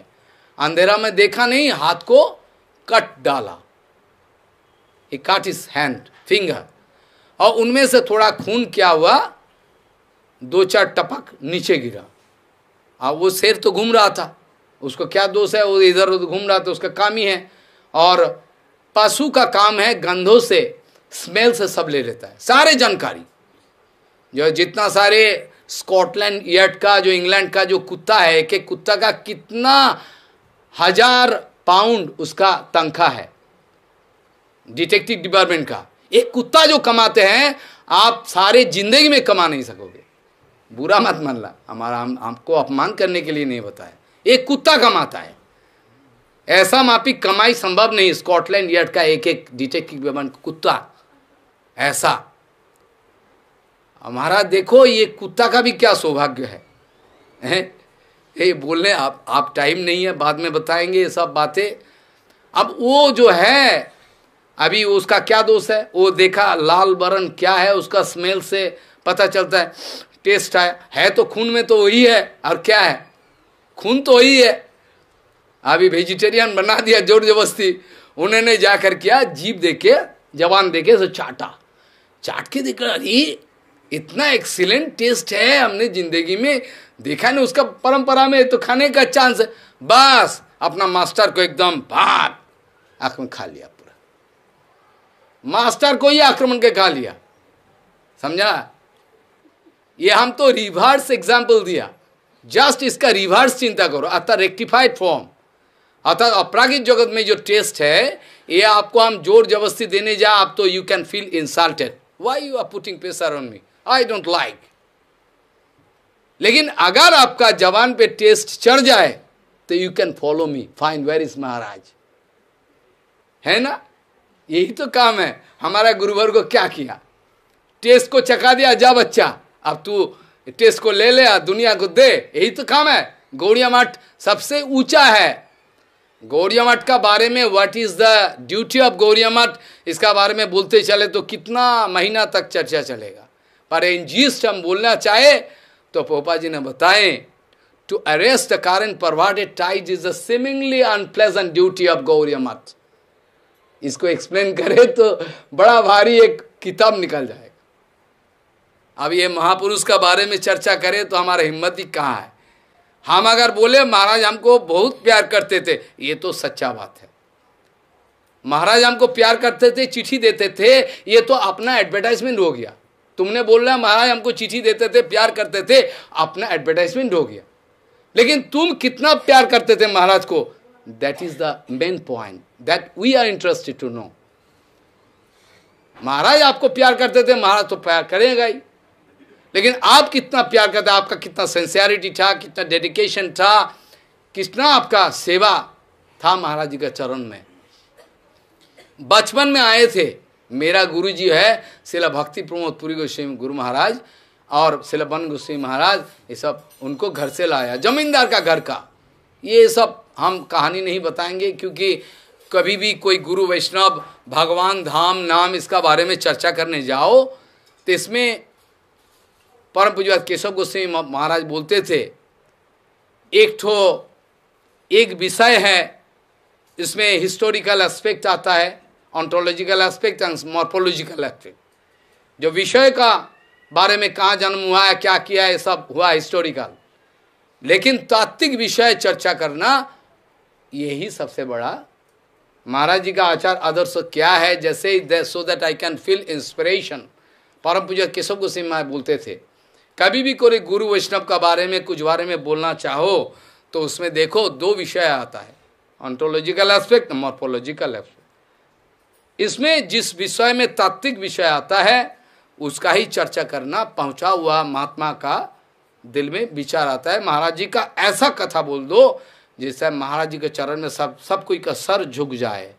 S1: अंधेरा में देखा नहीं हाथ को कट डाला he cut his hand finger और उनमें से थोड़ा खून क्या हुआ दो चार टपक नीचे गिरा अब वो शेर तो घूम रहा था उसको क्या दोष है वो इधर उधर घूम रहा था उसका काम ही है और पशु का काम है गंधों से स्मेल से सब ले लेता है सारे जानकारी जो जितना सारे स्कॉटलैंड यर्ड का जो इंग्लैंड का जो कुत्ता है एक कुत्ता का कितना हजार पाउंड उसका तंखा है डिटेक्टिव डिपार्टमेंट का एक कुत्ता जो कमाते हैं आप सारे जिंदगी में कमा नहीं सकोगे बुरा मत मान ला हमारा हम आपको अपमान करने के लिए नहीं बताया एक कुत्ता कमाता है ऐसा मापी कमाई संभव नहीं स्कॉटलैंड यार्ड का एक एक डिटेक्टिव डिपार्टमेंट कुत्ता ऐसा हमारा देखो ये कुत्ता का भी क्या सौभाग्य है हैं ये बोलने आप आप टाइम नहीं है बाद में बताएंगे ये सब बातें अब वो जो है अभी उसका क्या दोष है वो देखा लाल वरण क्या है उसका स्मेल से पता चलता है टेस्ट आया है।, तो खून में तो वही है और क्या है खून तो वही है अभी वेजिटेरियन बना दिया जोर जबरस्ती उन्होंने जाकर किया जीप देखे जवान देखे से चाटा चाट के देखा अरे इतना एक्सीलेंट टेस्ट है हमने जिंदगी में देखा नहीं उसका परंपरा में तो खाने का चांस है बस अपना मास्टर को एकदम भाग आक्रमण खा लिया पूरा मास्टर को ही आक्रमण के खा लिया समझा ये हम तो रिवर्स एग्जाम्पल दिया जस्ट इसका रिवर्स चिंता करो अर्थात रेक्टिफाइड फॉर्म अर्थात अपरागिक जगत में जो टेस्ट है ये आपको हम जोर जबरस्ती देने जा आप तो you can feel insulted why you are putting pressure on me I don't like लेकिन अगर आपका जवान पे टेस्ट चढ़ जाए तो you can follow me fine where is महाराज है ना यही तो काम है हमारा गुरुवर को क्या किया टेस्ट को चका दिया जा बच्चा अब तू टेस्ट को ले ले दुनिया को दे यही तो काम है गौड़िया मठ सबसे ऊंचा है गौड़िया मठ का बारे में what is the duty of Gaudiya Math इसका बारे में बोलते चले तो कितना महीना तक चर्चा चलेगा अरेंजिस्ट हम बोलना चाहे तो पोपा जी ने बताए to arrest the current pervaded ties is seemingly unpleasant duty of Gaudiya Math इसको एक्सप्लेन करे तो बड़ा भारी एक किताब निकल जाएगा अब ये महापुरुष का बारे में चर्चा करें तो हमारा हिम्मत ही कहाँ है हम अगर बोले महाराज हमको बहुत प्यार करते थे ये तो सच्चा बात है महाराज हमको प्यार करते थे चिट्ठी देते थे ये तो अपना एडवर्टाइजमेंट हो गया तुमने बोल महाराज हमको चिट्ठी देते थे प्यार करते थे अपना एडवर्टाइजमेंट हो गया लेकिन तुम कितना प्यार करते थे महाराज को that is the main point that we are interested to know महाराज आपको प्यार करते थे महाराज तो प्यार करेगा ही लेकिन आप कितना प्यार करते आपका कितना सेंसियरिटी था कितना डेडिकेशन था कितना आपका सेवा था महाराज जी के चरण में बचपन में आए थे मेरा गुरु जी है शिला भक्ति प्रमोद पुरी गोस्वामी गुरु महाराज और शिला बन गोस्वामी महाराज ये सब उनको घर से लाया जमींदार का घर का ये सब हम कहानी नहीं बताएंगे क्योंकि कभी भी कोई गुरु वैष्णव भगवान धाम नाम इसका बारे में चर्चा करने जाओ तो इसमें परम पूजा केशव गोस्वामी महाराज बोलते थे एक ठो एक विषय है इसमें हिस्टोरिकल एस्पेक्ट आता है ontological aspect and morphological aspect जो विषय का बारे में कहाँ जन्म हुआ है क्या किया है सब हुआ हिस्टोरिकल लेकिन तात्विक विषय चर्चा करना यही सबसे बड़ा महाराज जी का आचार आदर्श क्या है जैसे so that I can feel inspiration परम पूजा केशव को सिंह बोलते थे कभी भी कोई गुरु वैष्णव का बारे में कुछ बारे में बोलना चाहो तो उसमें देखो दो विषय आता है ऑन्टोलॉजिकल एस्पेक्ट मॉर्फोलॉजिकल एस्पेक्ट इसमें जिस विषय में तात्विक विषय आता है उसका ही चर्चा करना पहुंचा हुआ महात्मा का दिल में विचार आता है महाराज जी का ऐसा कथा बोल दो जिससे महाराज जी के चरण में सब सब कोई का सर झुक जाए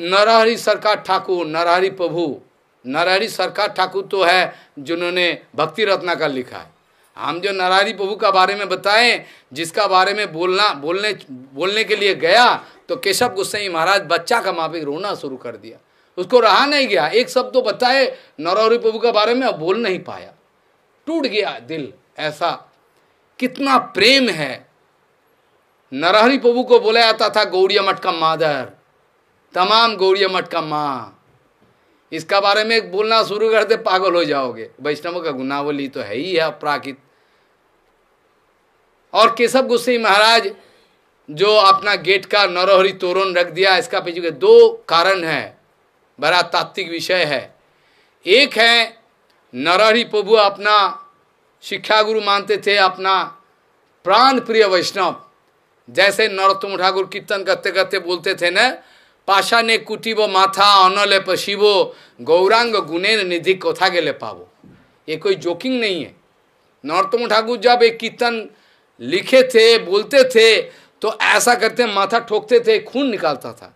S1: नरहरी सरकार ठाकुर नरहरी प्रभु नरहरी सरकार ठाकुर तो है जिन्होंने भक्ति रत्ना का लिखा है हम जो नरारी प्रभु का बारे में बताएं जिसका बारे में बोलना बोलने बोलने के लिए गया तो केशव गोस्वाई महाराज बच्चा का माफिक रोना शुरू कर दिया उसको रहा नहीं गया एक शब्द तो बताए नरौरी प्रभु के बारे में बोल नहीं पाया टूट गया दिल ऐसा कितना प्रेम है नरहरी प्रभु को बोला जाता था गौरिया मठ का मादर तमाम गौरिया मठ का माँ इसका बारे में बोलना शुरू कर दे पागल हो जाओगे वैष्णव का गुनावली तो है ही है अपराकित और केशव गुस्से महाराज जो अपना गेट का नरोहरी तोरण रख दिया इसका पीछे दो कारण है बड़ा तात्विक विषय है एक है नरोहरी प्रभु अपना शिक्षा गुरु मानते थे अपना प्राण प्रिय वैष्णव जैसे नरोत्तम ठाकुर कीर्तन करते करते बोलते थे ना পাশানে কুটিব মাথা অনলে পশিব गौरांग গুণের निधि कोथा के ले पावो ये कोई जोकिंग नहीं है नौतम ठाकुर जब एक कीर्तन लिखे थे बोलते थे तो ऐसा करते माथा ठोकते थे खून निकालता था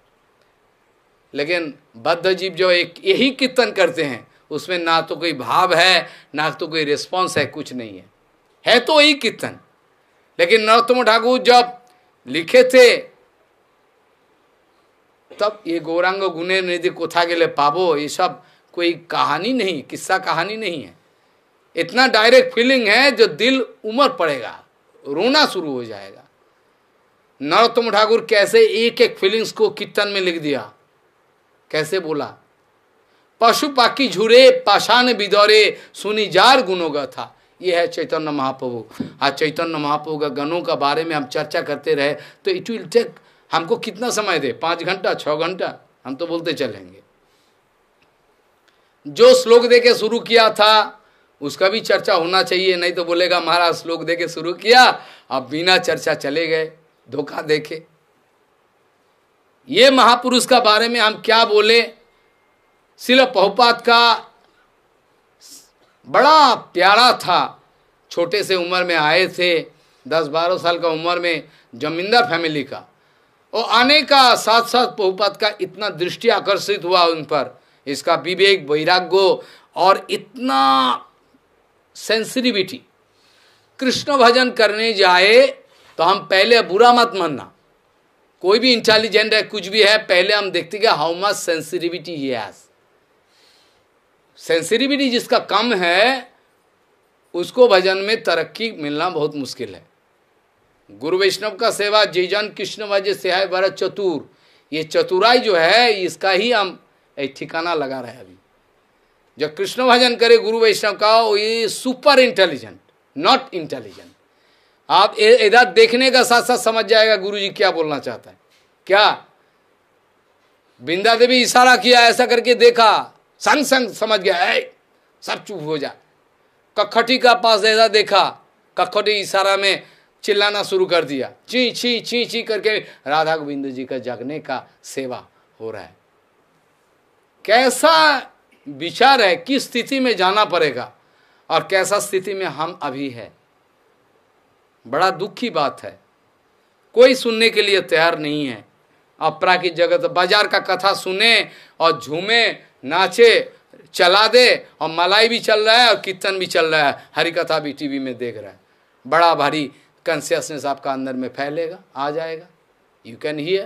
S1: लेकिन बद्ध जीव जो एक यही कीर्तन करते हैं उसमें ना तो कोई भाव है ना तो कोई रिस्पॉन्स है कुछ नहीं है है तो यही कीर्तन लेकिन नरोत्तम ठाकुर जब लिखे थे तब ये गौरांग गुणे निधि कोथा गेले पाबो ये सब कोई कहानी नहीं किस्सा कहानी नहीं है इतना डायरेक्ट फीलिंग है जो दिल उमर पड़ेगा रोना शुरू हो जाएगा नरोत्तम ठाकुर कैसे एक एक फीलिंग्स को कीर्तन में लिख दिया कैसे बोला पशु पाकी झुरे पाषाण बिदौरे सुनी जार गुणों का था यह है चैतन्य महाप्रभु आज हाँ, चैतन्य महाप्रभु का गणों का बारे में हम चर्चा करते रहे तो इट विल टेक हमको कितना समय दे पांच घंटा छः घंटा हम तो बोलते चलेंगे जो श्लोक दे के शुरू किया था उसका भी चर्चा होना चाहिए नहीं तो बोलेगा महाराज श्लोक दे के शुरू किया अब बिना चर्चा चले गए धोखा देखे ये महापुरुष का बारे में हम क्या बोले शिल पहुपात का बड़ा प्यारा था छोटे से उम्र में आए थे दस बारह साल का उम्र में जमींदार फैमिली का और आने का साथ साथ पहुपात का इतना दृष्टि आकर्षित हुआ उन पर इसका विवेक वैराग्य और इतना सेंसिटिविटी कृष्ण भजन करने जाए तो हम पहले बुरा मत मानना कोई भी इंटेलिजेंट है कुछ भी है पहले हम देखते गए how much sensitivity he has sensitivity जिसका कम है उसको भजन में तरक्की मिलना बहुत मुश्किल है गुरु वैष्णव का सेवा जय जन कृष्ण वजय से है भरत चतुर ये चतुराई जो है इसका ही हम ठिकाना लगा रहे अभी जब कृष्ण भजन करे गुरु वैष्णव का ये सुपर इंटेलिजेंट नॉट इंटेलिजेंट आप इधर देखने का साथ साथ समझ जाएगा गुरु जी क्या बोलना चाहता है क्या बिंदा देवी इशारा किया ऐसा करके देखा संग संग समझ गया है सब चुप हो जा कखटी का पास ऐसा देखा कखटी इशारा में चिल्लाना शुरू कर दिया ची छी छी छी करके राधा गोविंद जी का जगने का सेवा हो रहा है कैसा विचार है किस स्थिति में जाना पड़ेगा और कैसा स्थिति में हम अभी है बड़ा दुख की बात है कोई सुनने के लिए तैयार नहीं है अपरा की जगत बाजार का कथा सुने और झूमे नाचे चला दे और मलाई भी चल रहा है और कीर्तन भी चल रहा है हरी कथा भी टीवी में देख रहा है बड़ा भारी कंसियसनेस आपका अंदर में फैलेगा आ जाएगा यू कैन ही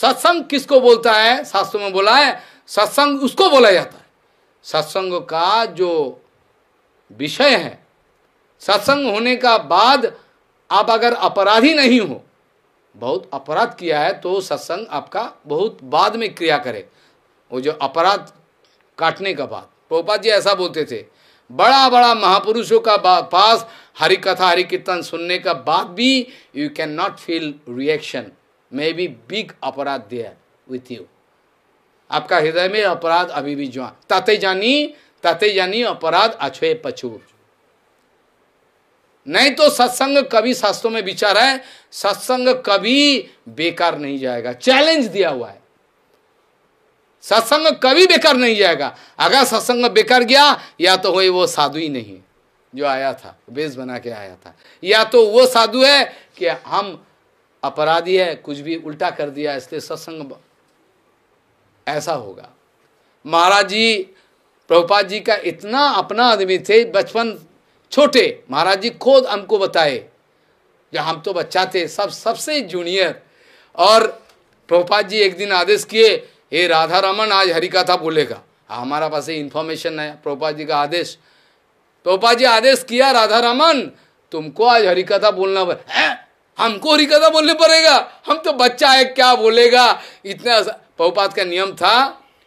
S1: सत्संग किसको बोलता है शास्त्रों में बोला है सत्संग उसको बोला जाता है सत्संग का जो विषय है सत्संग होने का बाद आप अगर अपराधी नहीं हो बहुत अपराध किया है तो सत्संग आपका बहुत बाद में क्रिया करे वो जो अपराध काटने का बाद प्रोपा जी ऐसा बोलते थे बड़ा बड़ा महापुरुषों का पास हरि कथा हरि कीर्तन सुनने का बाद भी you can not feel reaction may be big अपराध दिया विथ यू आपका हृदय में अपराध अभी भी जुआ ताते जानी ताते जानी अपराध अछुए पछुर नहीं तो सत्संग कभी शास्त्रों में विचार है सत्संग कभी बेकार नहीं जाएगा चैलेंज दिया हुआ है सत्संग कभी बेकार नहीं जाएगा अगर सत्संग बेकार गया या तो वही वो साधु ही नहीं जो आया था वेश बना के आया था या तो वो साधु है कि हम अपराधी है कुछ भी उल्टा कर दिया इसलिए सत्संग ऐसा होगा महाराज जी प्रभुपाद जी का इतना अपना आदमी थे बचपन छोटे महाराज जी खुद हमको बताए जो हम तो बच्चा थे सब सबसे जूनियर और प्रभुपाद जी एक दिन आदेश किए हे राधा रमन आज हरिकथा बोलेगा हाँ, हमारा पास इन्फॉर्मेशन है प्रभुपाद जी का आदेश प्रभुपा जी आदेश किया राधा रमन तुमको आज हरिकथा बोलना है हमको हरिकथा बोलने पड़ेगा हम तो बच्चा है क्या बोलेगा इतना प्रभुपात का नियम था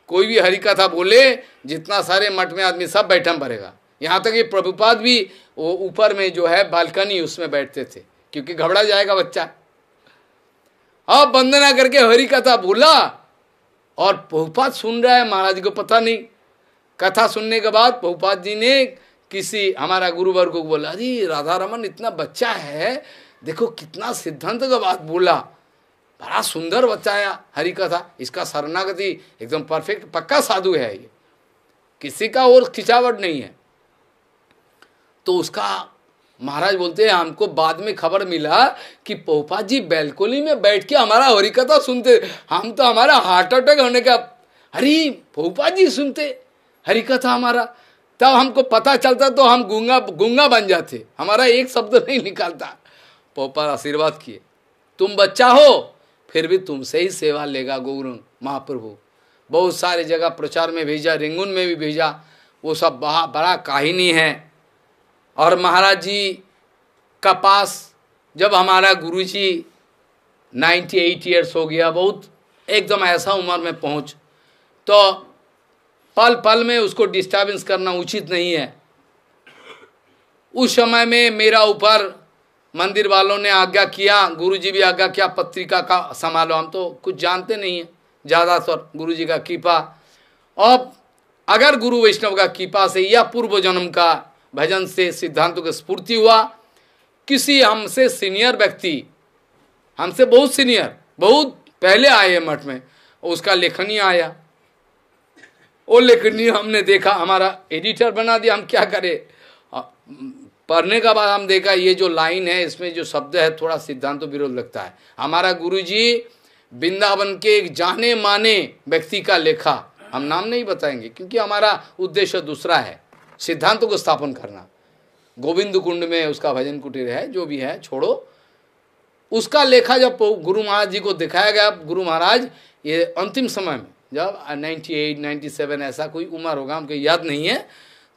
S1: कोई भी हरिकथा बोले जितना सारे मठ में आदमी सब बैठना पड़ेगा यहाँ तक कि प्रभुपाद भी वो ऊपर में जो है बालकनी उसमें बैठते थे क्योंकि घबरा जाएगा बच्चा अब वंदना करके हरि कथा बोला और बहुपात सुन रहा है महाराज को पता नहीं कथा सुनने के बाद पहुपात जी ने किसी हमारा गुरुवर्ग को बोला अरे राधा रमन इतना बच्चा है देखो कितना सिद्धांत का बात बोला बड़ा सुंदर है हरि कथा इसका शरणागति एकदम परफेक्ट पक्का साधु है ये किसी का और खिंचावट नहीं है तो उसका महाराज बोलते हैं हमको बाद में खबर मिला कि पोपा जी बैलकोली में बैठ के हमारा हरी कथा सुनते हम तो हमारा हार्ट अटैक होने का अरे पोपा जी सुनते हरी कथा हमारा तब हमको पता चलता तो हम गूंगा गूंगा बन जाते हमारा एक शब्द नहीं निकालता पोपा आशीर्वाद किए तुम बच्चा हो फिर भी तुमसे ही सेवा लेगा गौरंग महाप्रभु बहुत सारे जगह प्रचार में भेजा रिंगुन में भी भेजा वो सब बड़ा बड़ा कहानी है और महाराज जी का पास जब हमारा गुरु जी नाइन्टी एट ईयर्स हो गया बहुत एकदम ऐसा उम्र में पहुँच तो पल पल में उसको डिस्टर्बेंस करना उचित नहीं है उस समय में मेरा ऊपर मंदिर वालों ने आज्ञा किया गुरु जी भी आज्ञा किया पत्रिका का संभालो हम तो कुछ जानते नहीं है ज़्यादातर गुरु जी का कृपा अब अगर गुरु वैष्णव का कृपा से या पूर्व जन्म का भजन से सिद्धांतों की स्फूर्ति हुआ किसी हमसे सीनियर व्यक्ति हमसे बहुत सीनियर बहुत पहले आए मठ में उसका लेखनी आया वो लेखनीय हमने देखा हमारा एडिटर बना दिया हम क्या करें हाँ, पढ़ने का बाद हम देखा ये जो लाइन है इसमें जो शब्द है थोड़ा सिद्धांत तो विरोध लगता है हमारा गुरुजी वृंदावन के एक जाने माने व्यक्ति का लेखा हम नाम नहीं बताएंगे क्योंकि हमारा उद्देश्य दूसरा है सिद्धांतों को स्थापन करना गोविंद कुंड में उसका भजन कुटीर है जो भी है छोड़ो उसका लेखा जब गुरु महाराज जी को दिखाया गया गुरु महाराज ये अंतिम समय में जब 98, 97 ऐसा कोई उम्र होगा हमको याद नहीं है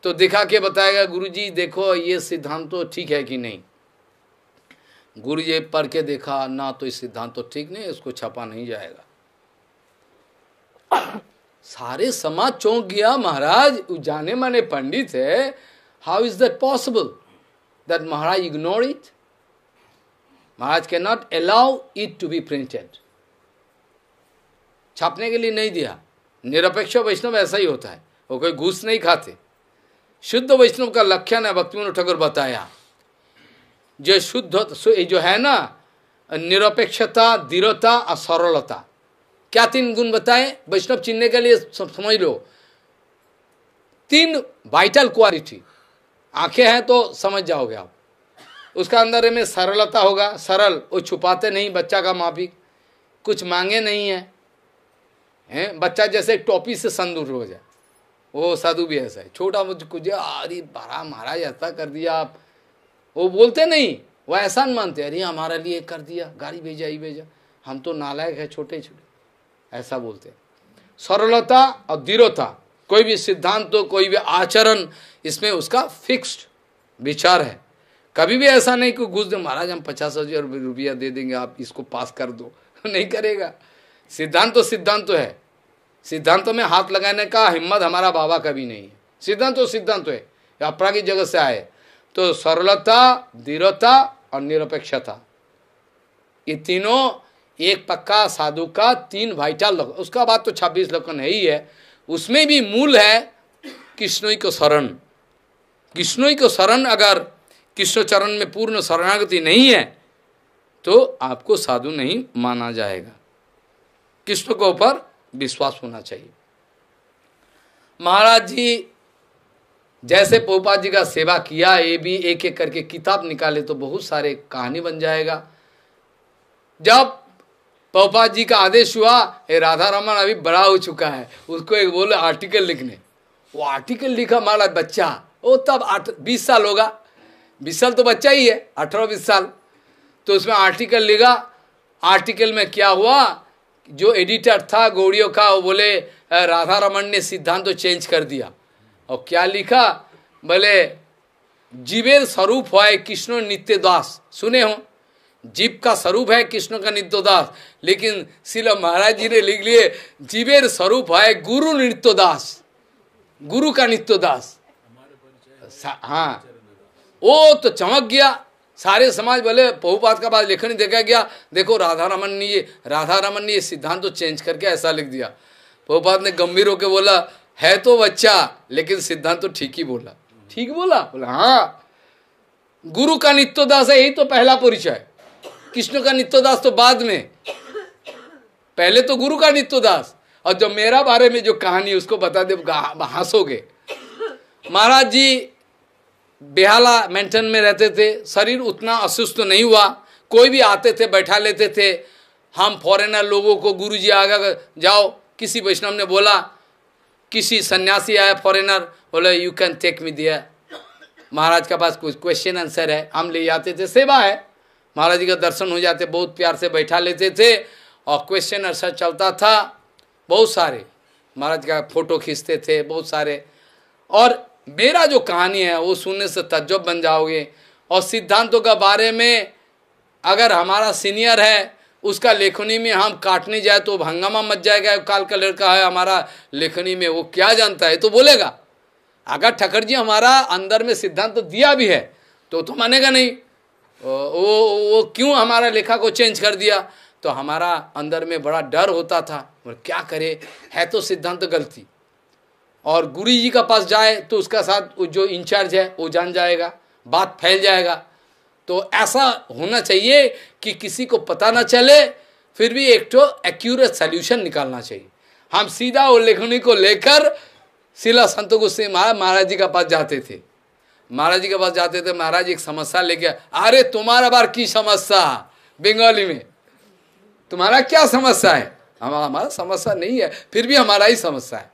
S1: तो दिखा के बताएगा गुरुजी देखो ये सिद्धांत तो ठीक है कि नहीं गुरु जी पढ़ के देखा ना तो इस सिद्धांत तो ठीक नहीं इसको छपा नहीं जाएगा सारे समाज चौंक गया महाराज जाने माने पंडित है how is that possible that महाराज इग्नोर इट महाराज can not allow it to be printed छापने के लिए नहीं दिया निरपेक्ष वैष्णव ऐसा ही होता है वो कोई घूस नहीं खाते शुद्ध वैष्णव का लक्षण है भक्तिमोहन ठाकुर बताया जो शुद्ध जो है ना निरपेक्षता दृढ़ता और सरलता क्या तीन गुण बताए वैष्णव चिन्हने के लिए समझ लो तीन वाइटल क्वालिटी आंखें हैं तो समझ जाओगे आप उसका अंदर में सरलता होगा सरल वो छुपाते नहीं बच्चा का माफी कुछ मांगे नहीं है हैं बच्चा जैसे टॉपी से संदूर हो जाए वो साधु भी ऐसा है छोटा कुछ अरे बड़ा महाराज ऐसा कर दिया आप वो बोलते नहीं वो ऐसा नहीं मानते अरे हमारे लिए कर दिया गाड़ी भेजा ही भेजा हम तो नालायक है छोटे छोटे ऐसा बोलते हैं सरलता और दृढ़ता कोई भी सिद्धांत तो कोई भी आचरण इसमें उसका फिक्स्ड विचार है कभी भी ऐसा नहीं कि घुस दे महाराज हम पचास हजार रुपया दे देंगे आप इसको पास कर दो नहीं करेगा सिद्धांत तो सिद्धांत तो है सिद्धांत में हाथ लगाने का हिम्मत हमारा बाबा का भी नहीं है सिद्धांत तो सिद्धांत है की जगत से आए तो सरलता दृढ़ता और निरपेक्षता ये तीनों एक पक्का साधु का तीन वाइटाल लक्षण उसका बात तो छब्बीस लक्षण है ही है उसमें भी मूल है कृष्णोई को शरण कृष्णोई को शरण अगर कृष्ण चरण में पूर्ण शरणागति नहीं है तो आपको साधु नहीं माना जाएगा कृष्ण को ऊपर विश्वास होना चाहिए महाराज जी जैसे पोपा जी का सेवा किया ये भी एक एक करके किताब निकाले तो बहुत सारे कहानी बन जाएगा जब पोपा जी का आदेश हुआ ये राधा रमन अभी बड़ा हो चुका है उसको एक बोले आर्टिकल लिखने वो आर्टिकल लिखा महाराज बच्चा वो तब आठ बीस साल होगा बीस साल तो बच्चा ही है अठारह बीस साल तो उसमें आर्टिकल लिखा आर्टिकल में क्या हुआ जो एडिटर था गौड़ियों का वो बोले राधा रमन ने सिद्धांत तो चेंज कर दिया और क्या लिखा बोले जीवेर स्वरूप है कृष्ण नित्य दास सुने हो जीव का स्वरूप है कृष्ण का नित्य दास लेकिन शिल महाराज जी ने लिख लिए जीवेर स्वरूप है गुरु नित्य दास गुरु का नित्य दास हाँ वो तो चमक गया सारे समाज बोले बहुपात का बाद लेखन देखा गया देखो राधा रमन ने ये राधा रमन ने ये सिद्धांत तो चेंज करके ऐसा लिख दिया बहुपात ने गंभीर होकर बोला है तो बच्चा लेकिन सिद्धांत तो ठीक ही बोला ठीक बोला बोला हाँ गुरु का नित्योदास है यही तो पहला परिचय कृष्ण का नित्योदास तो बाद में पहले तो गुरु का नित्योदास और जो मेरा बारे में जो कहानी उसको बता दे हंसोगे महाराज जी बेहाला मेंटेन में रहते थे शरीर उतना असुस्त नहीं हुआ कोई भी आते थे बैठा लेते थे हम फॉरेनर लोगों को गुरु जी आगे जाओ किसी वैष्णव ने बोला किसी सन्यासी आया फॉरेनर बोले यू कैन टेक मी दिया महाराज के पास कुछ क्वेश्चन आंसर है हम ले जाते थे सेवा है महाराज जी का दर्शन हो जाते बहुत प्यार से बैठा लेते थे और क्वेश्चन आंसर चलता था बहुत सारे महाराज का फोटो खींचते थे बहुत सारे और मेरा जो कहानी है वो सुनने से तजब बन जाओगे और सिद्धांतों के बारे में अगर हमारा सीनियर है उसका लेखनी में हम काटने जाए तो हंगामा मच जाएगा काल का लड़का है हमारा लेखनी में वो क्या जानता है तो बोलेगा अगर ठकर जी हमारा अंदर में सिद्धांत तो दिया भी है तो तो मानेगा नहीं वो वो क्यों हमारा लेखा को चेंज कर दिया तो हमारा अंदर में बड़ा डर होता था और क्या करे है तो सिद्धांत गलती और गुरु जी का पास जाए तो उसका साथ जो इंचार्ज है वो जान जाएगा बात फैल जाएगा तो ऐसा होना चाहिए कि किसी को पता ना चले फिर भी एक तो एक्यूरेट सोल्यूशन निकालना चाहिए हम सीधा उल्लेखनी को लेकर शिला संतो गुस्से महाराज जी के पास जाते थे महाराज जी के पास जाते थे महाराज एक समस्या लेके अरे तुम्हारा बार की समस्या बंगाली में तुम्हारा क्या समस्या है हमारा हमारा समस्या नहीं है फिर भी हमारा ही समस्या है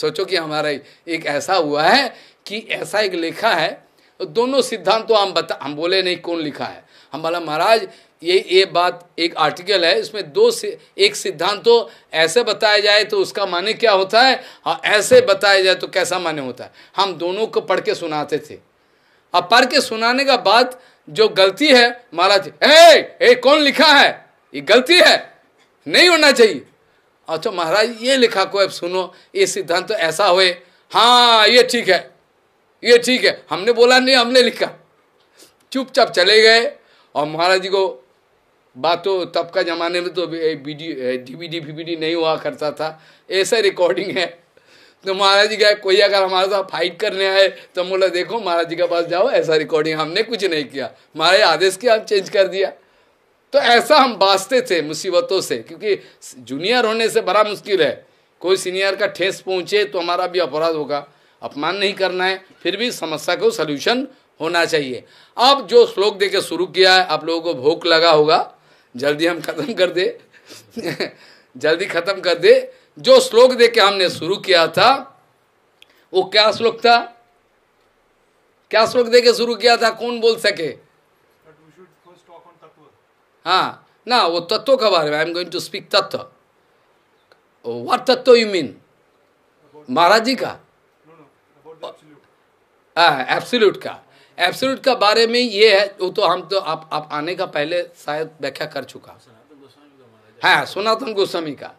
S1: सोचो कि हमारा एक ऐसा हुआ है कि ऐसा एक लिखा है तो दोनों सिद्धांत तो हम बता हम बोले नहीं कौन लिखा है हम बोला महाराज ये ये बात एक आर्टिकल है इसमें दो एक सिद्धांत तो ऐसे बताया जाए तो उसका माने क्या होता है और हाँ, ऐसे बताया जाए तो कैसा माने होता है हम दोनों को पढ़ के सुनाते थे अब पढ़ के सुनाने का बाद जो गलती है महाराज ए, ए कौन लिखा है ये गलती है नहीं होना चाहिए अच्छा महाराज ये लिखा को अब सुनो ये सिद्धांत तो ऐसा हुए हाँ ये ठीक है ये ठीक है हमने बोला नहीं हमने लिखा चुपचाप चले गए और महाराज जी को बात तो तब का जमाने में तो वीडियो डीवीडी फीवीडी नहीं हुआ करता था ऐसा रिकॉर्डिंग है तो महाराज जी का कोई अगर हमारे साथ फाइट करने आए तो बोला देखो महाराज जी के पास जाओ ऐसा रिकॉर्डिंग हमने कुछ नहीं किया महाराज आदेश किया हम चेंज कर दिया तो ऐसा हम बाजते थे मुसीबतों से क्योंकि जूनियर होने से बड़ा मुश्किल है कोई सीनियर का ठेस पहुंचे तो हमारा भी अपराध होगा अपमान नहीं करना है फिर भी समस्या को सोल्यूशन होना चाहिए अब जो श्लोक दे के शुरू किया है आप लोगों को भूख लगा होगा जल्दी हम खत्म कर दे जल्दी खत्म कर दे जो श्लोक दे के हमने शुरू किया था वो क्या श्लोक था क्या श्लोक दे के शुरू किया था कौन बोल सके हाँ ना वो तत्व के बारे में I am going to speak तत्व वट तत्व यू मीन महाराज जी का एब्सोल्यूट हाँ, का एब्सोल्यूट का बारे में ये है वो तो हम तो आप आप आने का पहले शायद व्याख्या कर चुका है हाँ, सनातन गोस्वामी का